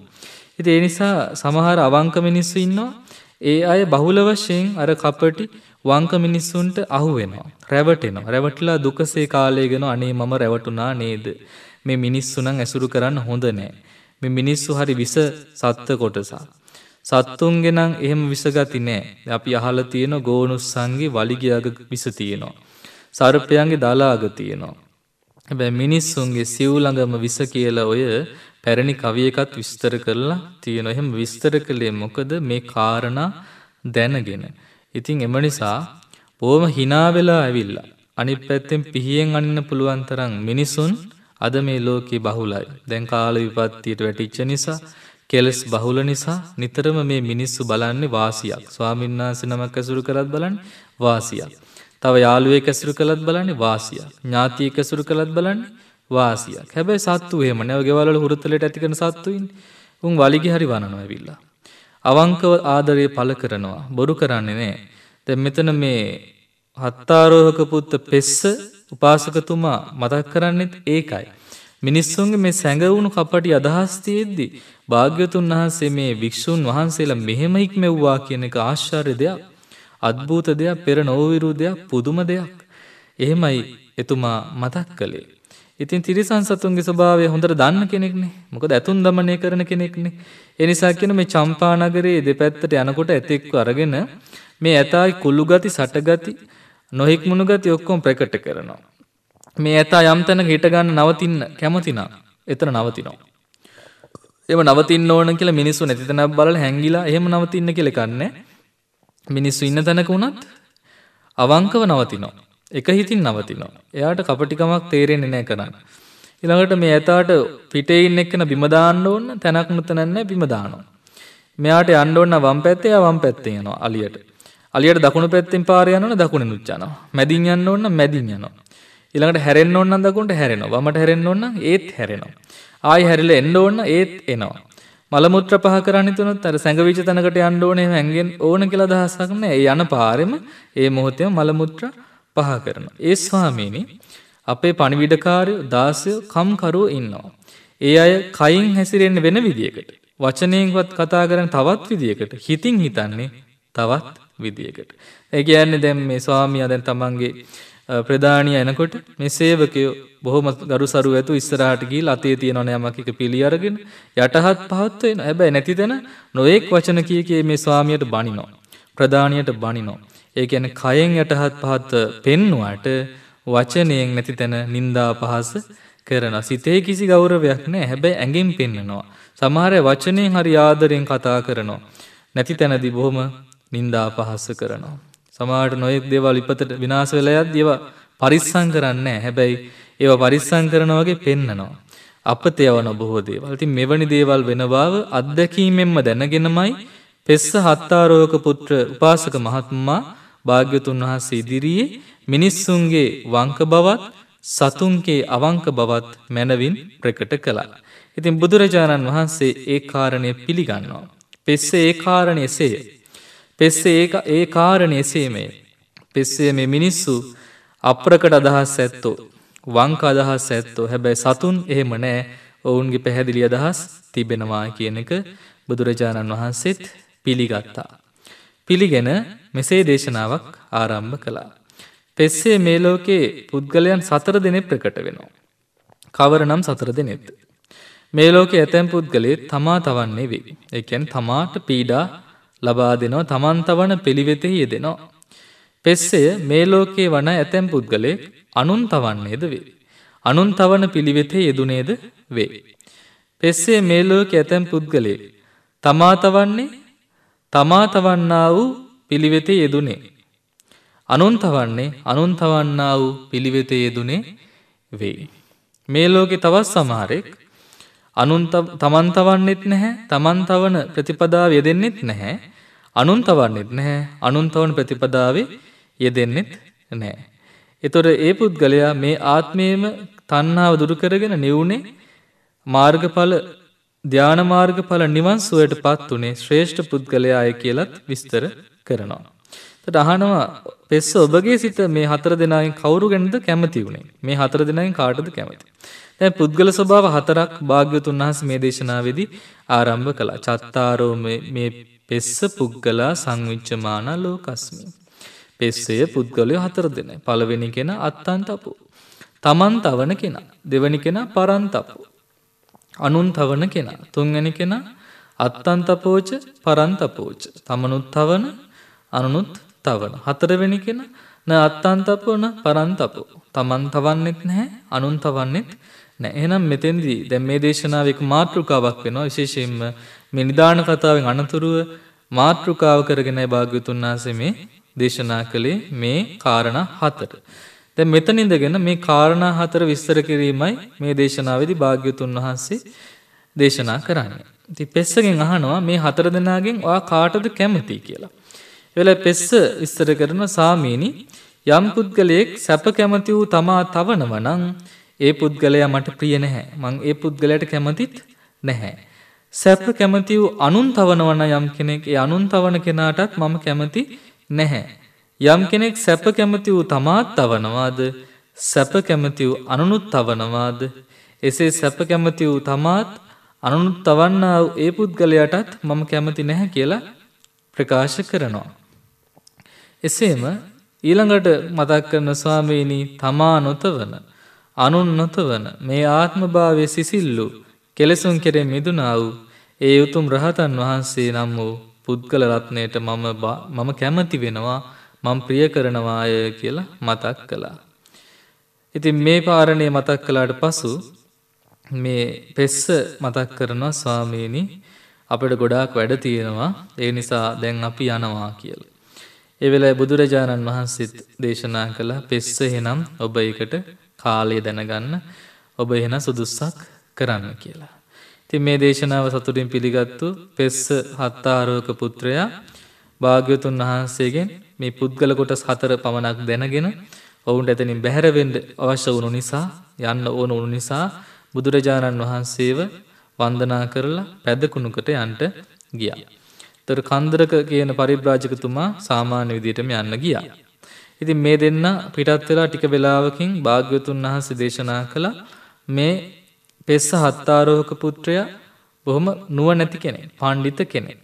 ඉති ඒ නිසා සමහර අවංක මිනිස්සු ඉන්නවා ඒ අය බහුල වශයෙන් අර කපටි වංක මිනිස්සුන්ට අහුවෙනවා. රැවටෙනවා. රැවටලා දුකසේ කාලයගෙන අනේ මම රැවටුනා නේද. මේ මිනිස්සු නම් ඇසුරු කරන්න හොඳ නෑ. මේ මිනිස්සු හරි විස සත්ත කොටසා. සත්තුන්ගෙනං එහෙම විසගති නෑ. අපි අහල තියෙන ගෝනුස්සන්ගේ වලිගයාග විස තියෙනවා. සර්පයන්ගේ දලාග තියෙනවා. හැබැ මිනිස්සුන්ගේ සිව්ලඟම විස කියල ඔය පැරණි කවියකත් විස්තර කරලා තියෙන එහෙම විස්තර කළේ මොකද මේ කාරණා දැනගෙන. ඉතින් එම නිසා බොහොම hina වෙලා ඇවිල්ලා අනිත් පැත්තෙන් පිහියෙන් අනින්න පුළුවන් තරම් මිනිසුන් අද මේ ලෝකේ බහුලයි. දැන් කාල විපත්තියට වැටිච්ච නිසා කෙලස් බහුල නිසා නිතරම මේ මිනිස්සු බලන්නේ වාසියක්. ස්වාමීන් වහන්සේ නමක් ඇසුරු කරත් බලන්නේ වාසියක්. තව යාළුවෙක් ඇසුරු කළත් බලන්නේ වාසියක්. ඥාතියෙක් ඇසුරු කළත් බලන්නේ වාසියක් හැබැයි සත්තු එහෙම නෑ ගෙවල් හුරුතලට ඇති කරන සත්තුයින් උන් වලිගේ හරි වනනවා ඇවිල්ලා අවංකව ආදරය පළ කරනවා බොරු කරන්නේ නෑ දැන් මෙතන මේ හත්තාරෝහක පුත්ත පෙස්ස උපාසකතුමා මතක් කරන්නෙත් ඒකයි මිනිස්සුන්ගේ මේ සැඟවුණු කපටි අදහස්තියෙද්දි භාග්‍යතුන් වහන්සේ මේ වික්ෂූන් වහන්සේලා මෙහෙම හික්මෙව්වා කියන එක ආශ්චර්ය දෙයක් අද්භූත දෙයක් පෙර නොවවිරු දෙයක් පුදුම දෙයක් එහෙමයි එතුමා මතක් කළේ ඉතින් තිරිසන් සතුන්ගේ ස්වභාවය හොඳට දන්න කෙනෙක්නේ මොකද ඇතුන් දමනය කරන කෙනෙක්නේ. එනිසා කියන මේ චම්පානගරයේ දෙපැත්තට යනකොට ඇතෙක්ව අරගෙන මේ ඇතායි කුල්ලු ගති සටගති නොහික්මුණු ගති ඔක්කොම ප්‍රකට කරනවා. මේ ඇතා යම් තැනක හිට ගන්න නවතින්න කැමතිනම් එතන නවතිනවා. එම නවතින්න ඕන කියලා මිනිස්සු නැති තැනක් බලලා හැංගිලා එහෙම නවතින්න කියලා කන්නේ. මිනිස්සු ඉන්න තැනක වුණත් අවංකව නවතිනවා. එක හිතින් නවතිනවා. එයාට කපටිකමක් තේරෙන්නේ නැහැ කරන්න. ඊළඟට මේ ඇතාට පිටේ ඉන්න එක්කන බිම දාන්න ඕන තැනක් නතන නැහැ බිම දානවා. මෙයාට යන්න ඕන වම් පැත්තේ ආ වම් පැත්තේ යනවා අලියට. අලියට දකුණු පැත්තෙන් පාර යනවන දකුණෙන් උච්චනවා. මැදින් යන්න ඕන මැදින් යනවා. ඊළඟට හැරෙන්න ඕන නම් දකුණට හැරෙනවා. වමට හැරෙන්න ඕන නම් ඒත් හැරෙනවා. ආයි හැරිලා එන්න ඕන ඒත් එනවා. මල මුත්‍ර පහ කරන්න තුනත් අර සැඟවිච්ච තැනකට යන්න ඕනේ හැංගෙන් ඕන කියලා අදහසක් නෑ. ඒ යන පාරෙම ඒ මොහොතේම මල මුත්‍ර පහ කරන. ඒ ස්වාමීනි අපේ පණිවිඩකාරය දාසය කම්කරුව ඉන්නවා. ඒ අය කයින් හැසිරෙන් වෙන විදිකට. වචනයෙන්වත් කතා කරන තවත් විදිකට හිතින් හිතන්නේ තවත් විදිකට. ඇක යන්නේ දැම් මේ ස්වාමී අදැන් තමන්ගේ ප්‍රධානය එනකොට මේ සේවකයෝ බොහොම ගරුසරු ඇතු ඉස්සරහටගී අතේ තියෙන නෑමකික පිළි අරගෙන යටහත් පහත්වවෙන හැබැ නැති තැන නොයෙක් වචන කිය කිය මේ ස්වාමියයට බනිනෝ. ප්‍රධානයට බනිනෝ. ඒගැන කයෙන් යටහත් පහත්ව පෙන්නුවාට වචනයෙන් නැති තැන නින්දා පහස කරන සිතේ කිසි ගෞරවයක් නෑ හැබැයි ඇගෙන් පෙන්න්නනවා. සමහරය වචනයෙන් හරි ආදරයෙන් කතා කරනවා. නැති තැනදි බොහොම නින්දා පහස්ස කරනවා. සමාට නොයෙක් දේවල් ඉපතට විනාස වෙලයත් දේව පරිස්සං කරන්න හැබැයි ඒව පරිස්සං කරනවගේ පෙන්නනවා. අපත යවන බොහෝ දේවල් ති මෙවැනි දේවල් වෙන බව අත්දැකීමෙන්ම දැනගෙනමයි පෙස්ස හත්තාරෝක පුත්‍ර උපාසක මහත්මා භාග්‍යතුන් වහන්සේ ඉදිරියේ මිනිස්සුන්ගේ වංක බවත් සතුන්ගේ අවංක බවත් මැනවින් ප්‍රකට කළා. ඉතින් බුදුරජාණන් වහන්සේ ඒ කාරණය පිළිගන්නවා. පෙස්සේ ඒ කාරණ එසේය. පෙස්සේ ඒ කාරණ එසේමේ. පෙස්සේ මේ මිනිස්සු අප්‍රකට අදහස් ඇත්තෝ. වංක අදහස් ඇත්තෝ හැබැයි සතුන් එහෙම නෑ ඔවුන්ගේ පැහැදිලි අදහස් තිබෙනවා කියන එක බුදුරජාණන් වහන්සේත් පිළිගත්තා. පිළිගෙන මෙසේ දේශනාවක් ආරම්භ කළා. පෙස්සේ මේ ලෝකේ පුද්ගලයන් සතර දෙනෙ ප්‍රකට වෙනවා. කවර නම් සතර දෙනෙත්. මේ ලෝක ඇතැම් පුද්ගලේ තමා තවන්නේ වේ. එකැන් තමාට පීඩා ලබා දෙනවා තමන් තවන පිළිවෙතෙහිය දෙනවා. පෙස්සය මේ ලෝකේ වන ඇතැම් පුද්ගලෙ අනුන් තවන්නේද වේ. අනුන් තවන පිළිවෙතේ යෙදුනේද වේ. පෙස්සේ මේ ලෝක ඇතැම් පුද්ගලේ තමා තවන්නේ තමාතවන්නා වූ පිළිවෙතේ යෙදුනේ. අනුන්තවන්නේ අනුන්තවන්නා වූ පිළිවෙතේ යෙදුනේ වෙයි. මේ ලෝකෙ තවත් සමහරෙක් අනුන්ත තමන් තවන්නෙත් නැහැ තමන් තවන ප්‍රතිපදාව යෙදෙන්නෙත් නැහැ අනුන් තවන්නෙත් නැහැ අනුන් තවන ප්‍රතිපදාවේ යෙදෙන්නෙත් නැහැ. එතොට ඒ පුද්ගලයා මේ ආත්මයේම තණ්හාව දුරු කරගෙන නිවුනේ මාර්ගඵල ධ්‍යානමාර්ගඵල නිවන් සුවයට පත් වනේ ශ්‍රේෂ්ඨ පුද්ගලයාය කියලත් විස්තර කරනවා. තට අහනවා පෙස්ස ඔබගේ සිත මේ හතර දෙනායින් කවරු ගැනද කැමති වුණේ මේ හතර දෙනයින් කාටද කැමති. තැ පුද්ගල ස්වභාව හතරක් භාග්‍යතුන් වහස මේ දේශනාවේදී ආරම්භ කළා චත්තාරෝ මේ පෙස්ස පුද්ගලා සංවිච්චමාන ලෝකස්මි. පෙස්සය පුද්ගලය හතර දෙන පළවෙනි කෙන අත්තන්තපු. තමන් තවන කෙන දෙවනි කෙන පරන්තපු අනුන් තවන කෙනා. තුන්වැනි කෙනා අත්තන්තපෝච පරන්තපෝච. තමනුත් තවන අනුනුත් තවන. හතරවෙනි කෙන න අත්තන්තපෝන පරන්තපෝ. තමන් තවන්නෙත් නැහැ අනුන් තවන්නෙත් නෑ එනම් මෙතෙන්දී දැම් මේ දේශනාවක මාතෘකාවක් වෙනවා විශේෂයෙන්ම මිනිධාන කතාවෙන් අනතුරුව මාතෘකාව කරගෙනයි භාග්‍යතුන් වහන්සේ මේ දේශනා කළේ මේ කාරණ හතට. දැ මෙතනින්දගෙන මේ කාරණා හතර විස්තර කිරීමයි මේ දේශනාවදි භාග්‍යතුන් වහන්සේ දේශනා කරන්න. ති පෙස්සගෙන් අහනවා මේ හතර දෙනාගෙන් වා කාටද කැමති කියලා. වෙල පෙස්ස විස්තර කරන සාමීනි යම් පුද්ගලයෙක් සැප කැමති වූ තමා තවනවනං ඒ පුද්ගලයා මට ප්‍රිය නැහැ මං ඒ පුද්ගලයට කැමතිත් නැහැ. සැප කැමති වූ අනුන් තවනවන යම් කෙනෙක් අනුන් තවන කෙනාටත් මම කැමති නැහැ. යම් කෙනෙක් සැප කැමති වූ තමාත් තවනවාද සැප කැමති වූ අනනුත් තවනවාද එසේ සැප කැමති වූ තමාත් අනනුත් තවන්න ඒ පුද්ගලයටත් මම කැමති නැහැ කියලා ප්‍රකාශ කරනවා. එසේම ඊළඟට මතක් කරන ස්වාමීනී තමා නොතවන අනුන් නොතවන මේ ආත්මභාවය සිසිල්ලු කෙලෙසුන් කෙරේ මිදුනා වූ ඒ උතුම් රහතන් වහන්සේ නම් වූ පුද්ගල රත්නයට මම කැමති වෙනවා මං ප්‍රිය කරනවාය කියලා මතක් කළා. ඉතින් මේ පාරණය මතක් කළාට පසු මේ පෙස්ස මතක් කරනවා ස්වාමීණි අපට ගොඩාක් වැඩ තියෙනවා ඒ නිසා දැන් අපි යනවා කියල. එවෙලා බුදුරජාණන් වහන්සිත් දේශනා කළ පෙස්ස හෙනම් ඔබ එකට කාලය දැනගන්න ඔබ එහෙන සුදුස්සක් කරන්න කියලා. තින් මේ දේශනාව සතුටින් පිළිගත්තු පෙස්ස හත්තාරෝක පුත්‍රයා භාග්‍යතුන් වහන්සේගෙන් මේ පුද්ගල කොටස් හතර පමණක් දැනගෙන ඔවුන්ට එතනින් බැහැරවෙන්න අවශ්‍ය වුණු නිසා යන්න ඕන වුණු නිසා බුදුරජාණන් වහන්සේව වන්දනා කරලා පැදකුණුකට යන්ට ගියා. තොර කන්දරක කියන පරිබ්‍රාජකතුමා සාමාන්‍ය විදියටම යන්න ගියා. ඉතින් මේ දෙන්න පිටත් වෙලා ටික වෙලාවකින් භාග්‍යවතුන් වහන්සේ දේශනා කළ මේ පෙස්ස හත්තාරෝහක පුත්‍රයා බොහොම නුවණැති කෙනෙක්, පඬිත කෙනෙක්.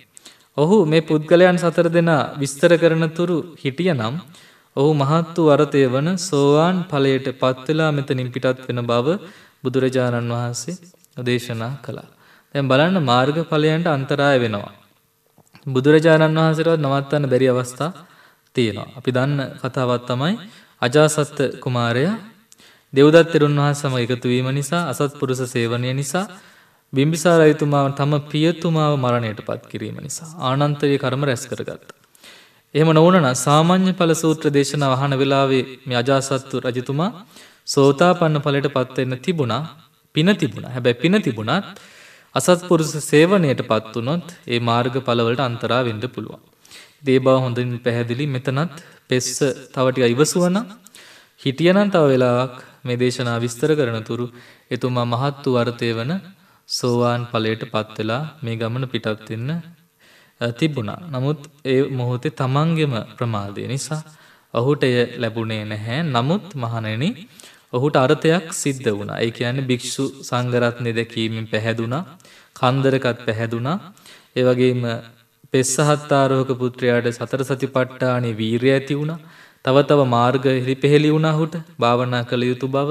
ඔහු මේ පුද්ගලයන් සතර දෙනා විස්තර කරන තුරු හිටිය නම් ඔහු මහත් වූ අරතය වන සෝවාන් ඵලයට පත්වෙලා මෙතනින් පිටත් වෙන බව බුදුරජාණන් වහන්සේ දේශනා කළා. දැන් බලන්න මාර්ග ඵලයන්ට අන්තරාය වෙනවා. බුදුරජාණන් වහන්සේටවත් නවත්තන්න බැරි අවස්ථා තියෙනවා. අපි දන්න කතාවත් තමයි අජාසත්ත කුමාරයා දෙව්දත් තෙරුන් වහන්සේ සමග එකතු වීම නිසා අසත්පුරුෂ සේවනය නිසා බිම්බිසාර අයතුමා තම පියතුමාව මරණයට පත් කිරීම නිසා ආනන්තරය කරම රැස් කරගත්ත. එහම නොවනන සාමාන්‍ය පල සූත්‍ර දේශන වහන වෙලාවේ මේ අජාසත්තු රජතුමා සෝතා පන්න පලට පත්වෙන්න තිබුණා පින තිබුණ හැබැයි පින තිබුණත් අසත්පුරුස සේවනයට පත්වනොත් ඒ මාර්ග පලවලට අන්තරා වෙන්ඩ පුළුවන්. දේබා හොඳින් පැහැදිලි මෙතනත් පෙස්ස තවටික ඉවසුවන හිටියනන් තව වෙලාක් මේ දේශනා විස්තර කරනතුරු එතුමා මහත්තු වර්තය වන සෝවාන් පලයට පත්වෙලා මේ ගමන පිටත්වෙන්න තිබුණා. නමුත් ඒ මොහොතේ තමන්ගෙම ප්‍රමාදය නිසා ඔහුට එය ලැබුණේ නැහැ නමුත් මහණෙන ඔහුට අර්ථයක් සිද්ධ වුණා ඒ කියන භික්‍ෂු සංගරත්නය දැකීමෙන් පැහැදුනා කන්දරකත් පැහැදුනා ඒවගේම පෙස්සහත්තාරෝක පුත්‍රයාට සතර සති පට්ටානේ වීරය ඇති වුණ තව තව මාර්ග හිරි පෙහෙලි වුණහුට භාවනා කළ යුතු බව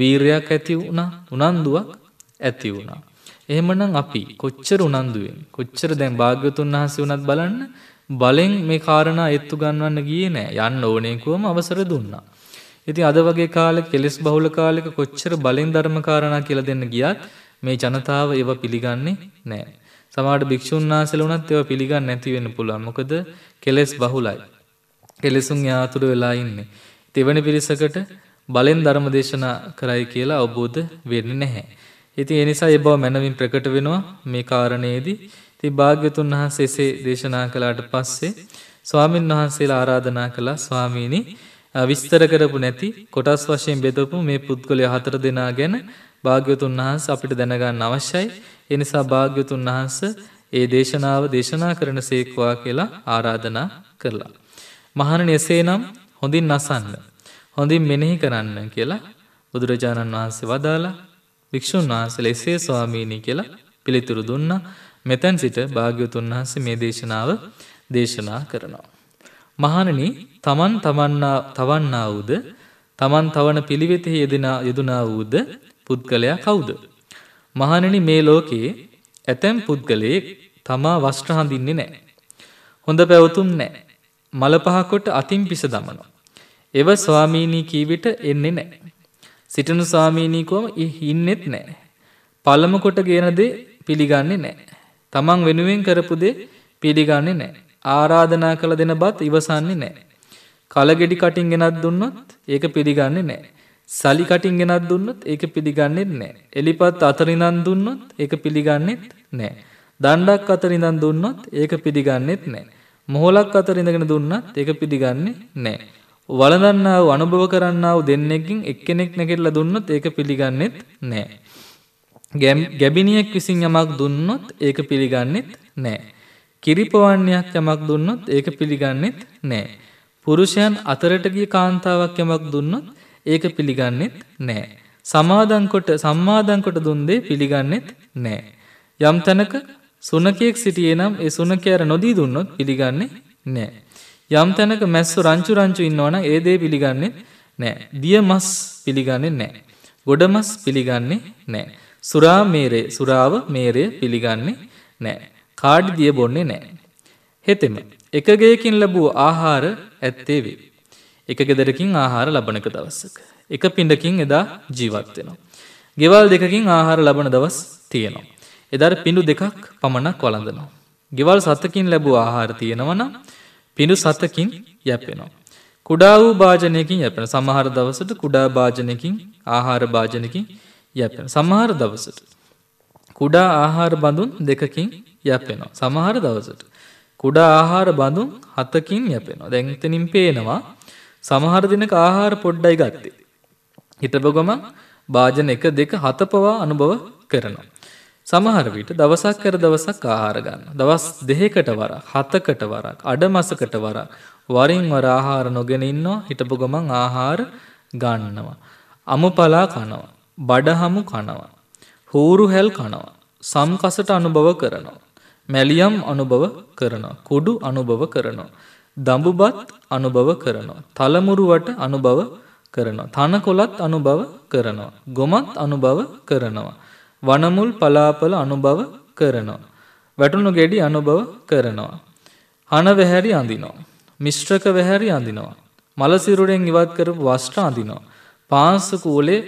වීරයක් ඇති වුණ උනන්දුවක් ඇති වුණා. එහෙමනම් අපි කොච්චර උනන්දුවෙන් කොච්චර දැන් භාග්‍යතුන් වහන්සේ වුණත් බලන්න බලෙන් මේ කාරණා එත්තු ගන්නවන්න ගියේ නෑ යන්න ඕනේකුවම අවසර දුන්නා. ඉතින් අද වගේ කාලෙක කෙලෙස් බහුල කාලෙක කොච්චර බලෙන් ධර්ම කාරණා කියලා දෙන්න ගියත් මේ ජනතාව ඒව පිළිගන්නේ නෑ. සමහර භික්ෂුන් වහන්සේලා වුණත් ඒව පිළිගන්නේ නැති වෙන්න පුළුවන්. මොකද කෙලෙස් බහුලයි. කෙලෙසුන් යාතුරු වෙලා ඉන්නේ. තෙවැනි පිරිසකට බලෙන් ධර්ම දේශනා කරයි කියලා අවබෝධ වෙන්නේ නැහැ. ඉතින් එනිසා ඒ බව මැනවින් ප්‍රකට වෙනවා මේ කාරණයේදී. ඉතින් භාග්‍යතුන් වහන්සේ එසේ දේශනා කළාට පස්සේ ස්වාමින් වහන්සේලා ආරාධනා කළා ස්වාමීනි විස්තර කරපු නැති කොටස් වශයෙන් බෙදපු මේ පුද්ගලයා හතර දෙනා ගැන භාග්‍යතුන් වහන්සේ අපිට දැනගන්න අවශ්‍යයි. ඒ නිසා භාග්‍යතුන් වහන්සේ ඒ දේශනාව දේශනා කරන සේක්වා කියලා ආරාධනා කළා. මහණනි එසේනම් හොඳින් අසන්න. හොඳින් මෙනෙහි කරන්න කියලා බුදුරජාණන් වහන්සේ වදාලා භික්‍ෂූන් වහන්සල එසේ ස්වාමීණී කියලා පිළිතුරු දුන්න මෙතැන් සිට භාග්‍යතුන් වහන්සේ මේ දේශනාව දේශනා කරනවා. මහනන තමන් තවන්නා වූද තමන් තවන පිළිවෙතෙහි යෙදනා වූද පුද්ගලයා කවුද. මහනනි මේ ලෝකයේ ඇතැම් පුද්ගලයේ තමා වස්ට්‍ර හඳින්නේ නෑ. හොඳ පැවතුම් නෑ. මල පහකොට අතින් පිස දමනවා. එව ස්වාමීණී කීවිට එන්නේ නෑ. සිටින ස්වාමීනීකෝම ඉන්නෙත් නෑ. පළම කොට ගෙන දේ පිළිගන්නේ නෑ. තමන් වෙනුවෙන් කරපු දේ පිළිගන්නේ නෑ. ආරාධනා කළ දෙන බත් ඉවසන්නේ නෑ. කලගෙඩි කටින් ගෙනත් දුන්නොත් ඒක පිළිගන්නේ නෑ. සලි කටින් ගෙනත් දුන්නොත් ඒක පිළිගන්නෙත් නෑ. එලිපත් අතරිනම් දුන්නොත් ඒක පිළිගන්නෙත් නෑ. දණ්ඩක් අතරිනම් දුන්නොත් ඒක පිළිගන්නෙත් නෑ. මොහොලක් අතරින්දගෙන දුන්නත් ඒක පිළිගන්නේ නෑ. වළඳන්නා වූ අනුභව කරන්නා වූ දෙන්නෙක්ගෙන් එක්කෙනෙක් නැගිටලා දුන්නොත් ඒක පිළිගන්නෙත් නෑ. ගැබිනියෙක් විසින් යමක් දුන්නොත් ඒක පිළිගන්නෙත් නෑ. කිරිපවන්නේයක් යමක් දුන්නොත් ඒක පිළිගන්නෙත් නෑ. පුරුෂයන් අතරට ගිය කාන්තාවක් යමක් දුන්නොත් ඒක පිළිගන්නෙත් නෑ. සමාදන් කොට සම්මාදන් කොට දුන් දේ පිළිගන්නෙත් නෑ. යම් තැනක සුනකයෙක් සිටියේ නම් ඒ සුනකයාර නොදී දුන්නොත් පිළිගන්නේ නෑ. යම් තැනක මැස්සු රංචු රංචු ඉන්නවන ඒ දේ පිළිගන්නේ නෑ. දිය මස් පිළිගන්නේ නෑ. ගොඩමස් පිළිගන්නේ නෑ. සුරා මේරේ සුරාව මේරය පිළිගන්නේ නෑ. කාඩ් දිය බොන්නේ නෑ. හෙතෙම එකගේකින් ලැබූ ආහාර ඇත්තේ වේ. එක ගෙදරකින් ආහාර ලබනක දවස්සක. එක පිඩකින් එදා ජීවත් වෙනවා. ගෙවල් දෙකකින් ආහාර ලබන දවස් තියෙනවා. එදර පිඩු දෙකක් පමණක් වලඳනවා. ගෙවල් සත්තකින් ලැබූ ආහාර තියෙනවනම් පිඩු සතකින් යැපෙනවා. කුඩා වූ භාජනයකින් යැපෙන සමහර දවසට කුඩා භාජනයකින් ආහාර භාජනකින් යැපෙන සමහර දවසට. කුඩා ආහාර බඳුන් දෙකකින් යැපෙනවා. සමහර දවසට. කුඩා ආහාර බඳුන් හතකින් යැපෙනවා දැන්තනින් පේනවා සමහර දිනක ආහාර පොඩ්ඩයි ගත්තේ. හිතබගොම භාජන එක දෙක හත පවා අනුභව කරනවා. සමහර විට දවසක් කර දවසක් ආහාර ගන්න. දවස් දෙහෙකට වරක්, හතකට වරක්, අඩමසකට වරක් වරින් වර ආහාර නොගෙන ඉන්නවා හිටපු ගමන් ආහාර ගන්නවා. අමුපලා කනවා. බඩහමු කනවා. හූරු හැල් කනවා. සම්කසට අනුභව කරනවා. මැලියම් අනුභව කරනවා. කුඩු අනුභව කරනවා. දඹුබත් අනුභව කරනවා. තලමුරුවට අනුභව කරනවා. තනකොළත් අනුභව කරනවා. ගොමත් අනුභව කරනවා. වනමුල් පලාපල අනුභව කරනවා. වැටුණු ගෙඩි අනුභව කරනවා. හනවැහැරි අඳිනවා. මිශ්්‍රක වැහැරි අඳිනවා. මලසිරුරෙන් ඉවත් කරපු වස්ට්‍ර අඳිනවා. පාන්සකූලේ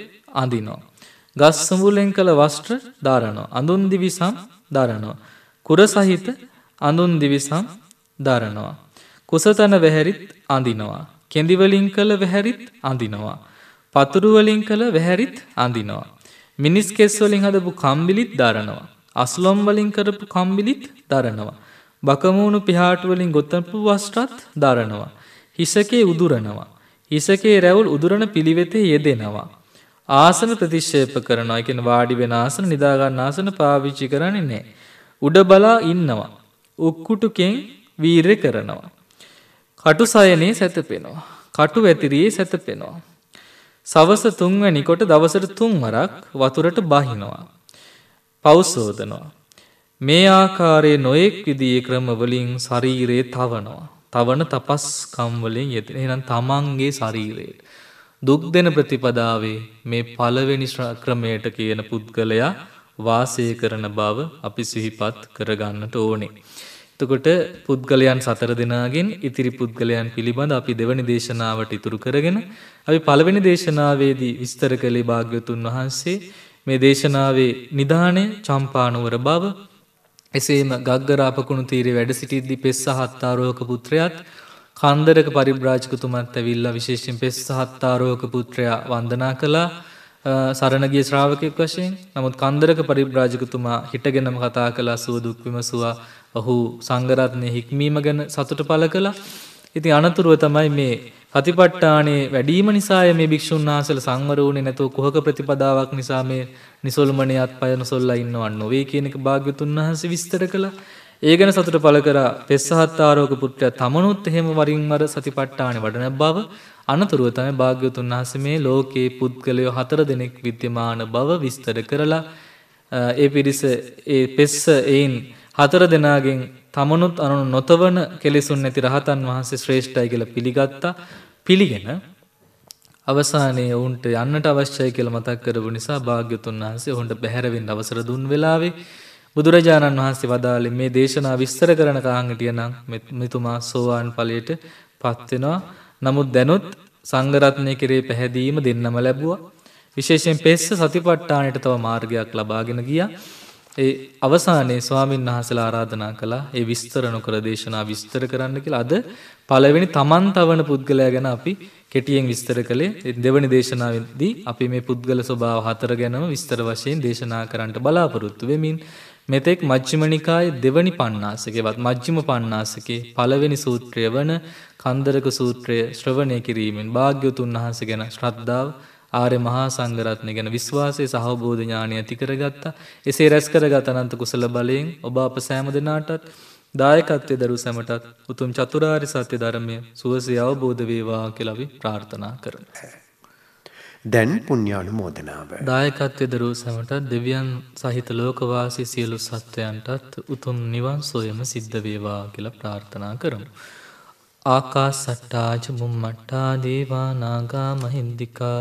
අඳිනවා. ගස් සඹුලෙන් කළ වස්ට්‍ර ධාරනවා. අඳුන්දිවිසම් දරනවා. කුර සහිත අඳුන්දිවිසම් දරනවා. කුසතන වැහැරිත් අඳිනවා. කෙඳිවලින් කළ වැහැරිත් අඳිනවා. පතුරුවලින් කළ වැහැරිත් අඳිනවා. මිනිස් කෙස්වලින් හදපු කම්බිලිත් දරනවා. අස්ලොම් වලින් කරපු කම්බිලිත් දරනවා. බකමූුණු පිහාටුවලින් ගොත්තපු වස්ටත් දරනවා. හිසකේ උදුරනවා. හිසකේ රැවුල් උදුරන පිළිවෙතේ යෙදෙනවා. ආසන ප්‍රතිශ්ෂේප කරනවා එකෙන වාඩි වෙන ආසන නිදාගන්න ආසන පාවිච්චි කරන්නේ නෑ. උඩ බලා ඉන්නවා. උක්කුටුකෙන් වීරය කරනවා. කටු සයනේ සැතපෙනවා. කටු ඇතිරයේ සැතපෙනවා. සවස තුන්වැනිකොට දවසට තුන්වරක් වතුරට බහිනවා. පෞසෝදනවා. මේ ආකාරයේ නොයෙක් විදියේ ක්‍රමවලින් ශරීරයේ තවනවා. තවන තපස්කම්වලින් යෙදෙන එහෙනම් තමන්ගේ ශරීරයට. දුක් දෙන ප්‍රතිපදාවේ මේ පළවෙනි ක්‍රමයට කියන පුද්ගලයා වාසය කරන බව අපි සිහිපත් කරගන්නට ඕනේ. තකොට පුද්ගලයන් සතර දෙනාගෙන් ඉතිරි පුද්ගලයන් පිළිබඳ අපි දෙවනි දේශනාවට ඉතුරු කරගෙන අපි පළවෙනි දේශනාවේදී විස්තර කළේ භාග්‍යතුන් වහන්සේ මේ දේශනාවේ නිධානය චම්පානුවර බව එසේම ගක්ගරාපකුණු තීරේ වැඩ සිටිද්දි පෙස්ස හත්තාරෝක පුත්‍රයත් කන්දරක පරිබ්‍රාජකතුමත් ඇවිල්ලා විශේෂෙන් පෙස්ස හත්තාරෝක පුත්‍රයා වන්දනා කළා සරණගිය ශ්‍රාවකයක් වශයෙන් නමුත් කන්දරක පරිබ්‍රාජකතුමා හිටගෙනම කතා කලා සුවදුක් විමසවා ඔහු සංගරත්නය හික්මීම ගැන සතුට පල කළ ඉති අනතුරුව තමයි මේ පතිපට්ටානේ වැඩීම නිසාය මේ භික්‍ෂූන් වහසල සංවර වුණේ නැතුව කොහක ප්‍රතිපදාවක් නිසා මේ නිසොල්මනයත් පයන සොල්ලා ඉන්න වන්න වේ කියනක භාග්‍යතුන් වහස විස්තර කළ ඒ ගැන සතුට පල කර පෙස්සහත් ආරෝක පුට්ට තමනුත් එහෙම වරින්වර සතිපට්ටානේ වඩන බව අනතුරුව තමයි භාග්‍යතුන් වහස මේ ලෝකයේ පුද්ගලයෝ හතර දෙනෙක් විද්‍යමාන බව විස්තර කරලා ඒ පිරිස ඒ පෙස්ස එයින් හතර දෙනාගෙන් තමනුත් අනු නොතවන කෙලෙසුන් නැති රහතන් වහන්සේ ශ්‍රේෂ්ඨයි කියලා පිළිගත්තා පිළිගෙන අවසානයේ ඔවුන්ට යන්නට අවශ්‍යය කියලා මතක් කරපු නිසා භාග්‍යතුන් වහන්සේ ඔවුන්ට බැහැරවෙන්න අවසර දුන් වෙලාවේ බුදුරජාණන් වහන්සේ වදාළේ මේ දේශනා විස්තර කරන කාංගටිය නම් මෙතුමා සෝවාන් ඵලයට පත් වෙනවා. නමුත් දැනුත් සංඝ රත්නය කෙරේ පැහැදීම දෙන්නම ලැබුවා. විශේෂයෙන් පෙස්ස සතිපට්ඨාණයට තව මාර්ගයක් ලබාගෙන ගියා. ඒ අවසානයේ ස්වාමීන් වහන්සලා ආරාධනා කළා ඒ විස්තර නොකර දේශනා විස්තර කරන්න කියලා අද පළවෙනි තමන් තවන පුද්ගලයා ගැන අපි කෙටියෙන් විස්තර කළේ දෙවනි දේශනාවේදී අපි මේ පුද්ගල ස්වභාව හතර ගැනම විස්තර වශයෙන් දේශනා කරන්නට බලාපොරොත්තු වෙමින් මෙතෙක් මජ්ක්‍ධිම නිකායේ දෙවනි පණ්ණාසකේවත් මජ්ක්‍ධිම පණ්ණාසකේ පළවෙනි සූත්‍රය වන කන්දරක සූත්‍රය ශ්‍රවණය කිරීමෙන් භාග්‍යවතුන් වහන්සේ ගැන ශ්‍රද්ධාව ආර්ය මහා සංඝරත්නය ගැන විශ්වාසය සහ අවබෝධ ඥානය ඇති කරගත්තා. එසේ රැස් කරගත් අනන්ත කුසල බලයෙන් ඔබ අප සෑම දෙනාටත් දායකත්වයේ දරු සැමටත් උතුම් චතුරාර්ය සත්‍ය ධර්මය සුවසේ අවබෝධ වේවා කියලා අපි ප්‍රාර්ථනා කරනවා. දැන් පුණ්‍යානුමෝදනාව. දායකත්වයේ දරු සැමටත් දෙවියන් සහිත ලෝකවාසී සියලු සත්වයන්ටත් උතුම් නිවන් සොයම සිද්ධ වේවා කියලා ප්‍රාර්ථනා කරමු. ආකාසට්ටාජ මුම්මට්ටා දේවා නාගා මහින්దికා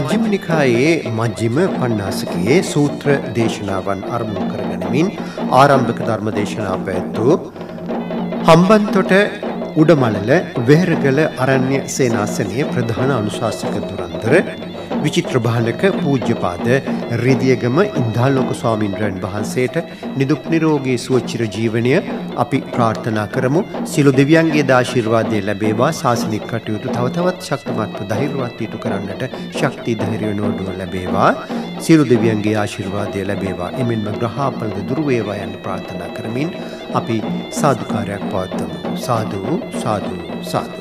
මජ්ජිම නිකායේ මජ්ජිම පණ්ඩාසකයේ සූත්‍ර දේශනාවන් අරමුණු කරගනිමින් ආරම්භක ධර්ම දේශනා පැවැත්වූ හම්බන්තොට උඩමළල වෙහෙරගල අරණ්‍ය සේනාසනයේ ප්‍රධාන අනුශාසක දුරන්දර විචිත්‍ර බාලක පූජ්‍යපාද රිදියගම ඉන්දාලෝක ස්වාමින්ද්‍රයන් වහන්සේට නිදුක් නිරෝගී සුවචිර ජීවනය අපි ප්‍රාර්ථනා කරමු. සිළු දෙවියන්ගේ ආශිර්වාදය ලැබේවා. සාසනික කටයුතු තව තවත් ශක්තිමත්ව ධෛර්යවත් ඉටු කරන්නට ශක්ති ධෛර්ය නෝඩුව ලැබේවා. සියලු දෙවියන්ගේ ආශිර්වාදය ලැබේවා. එමෙන්ම ග්‍රහාපලද දුර වේවා යන්න ප්‍රාර්ථනා කරමින් අපි සාදුකාරයක් පවත්වමු. සාදු සාදු සාදු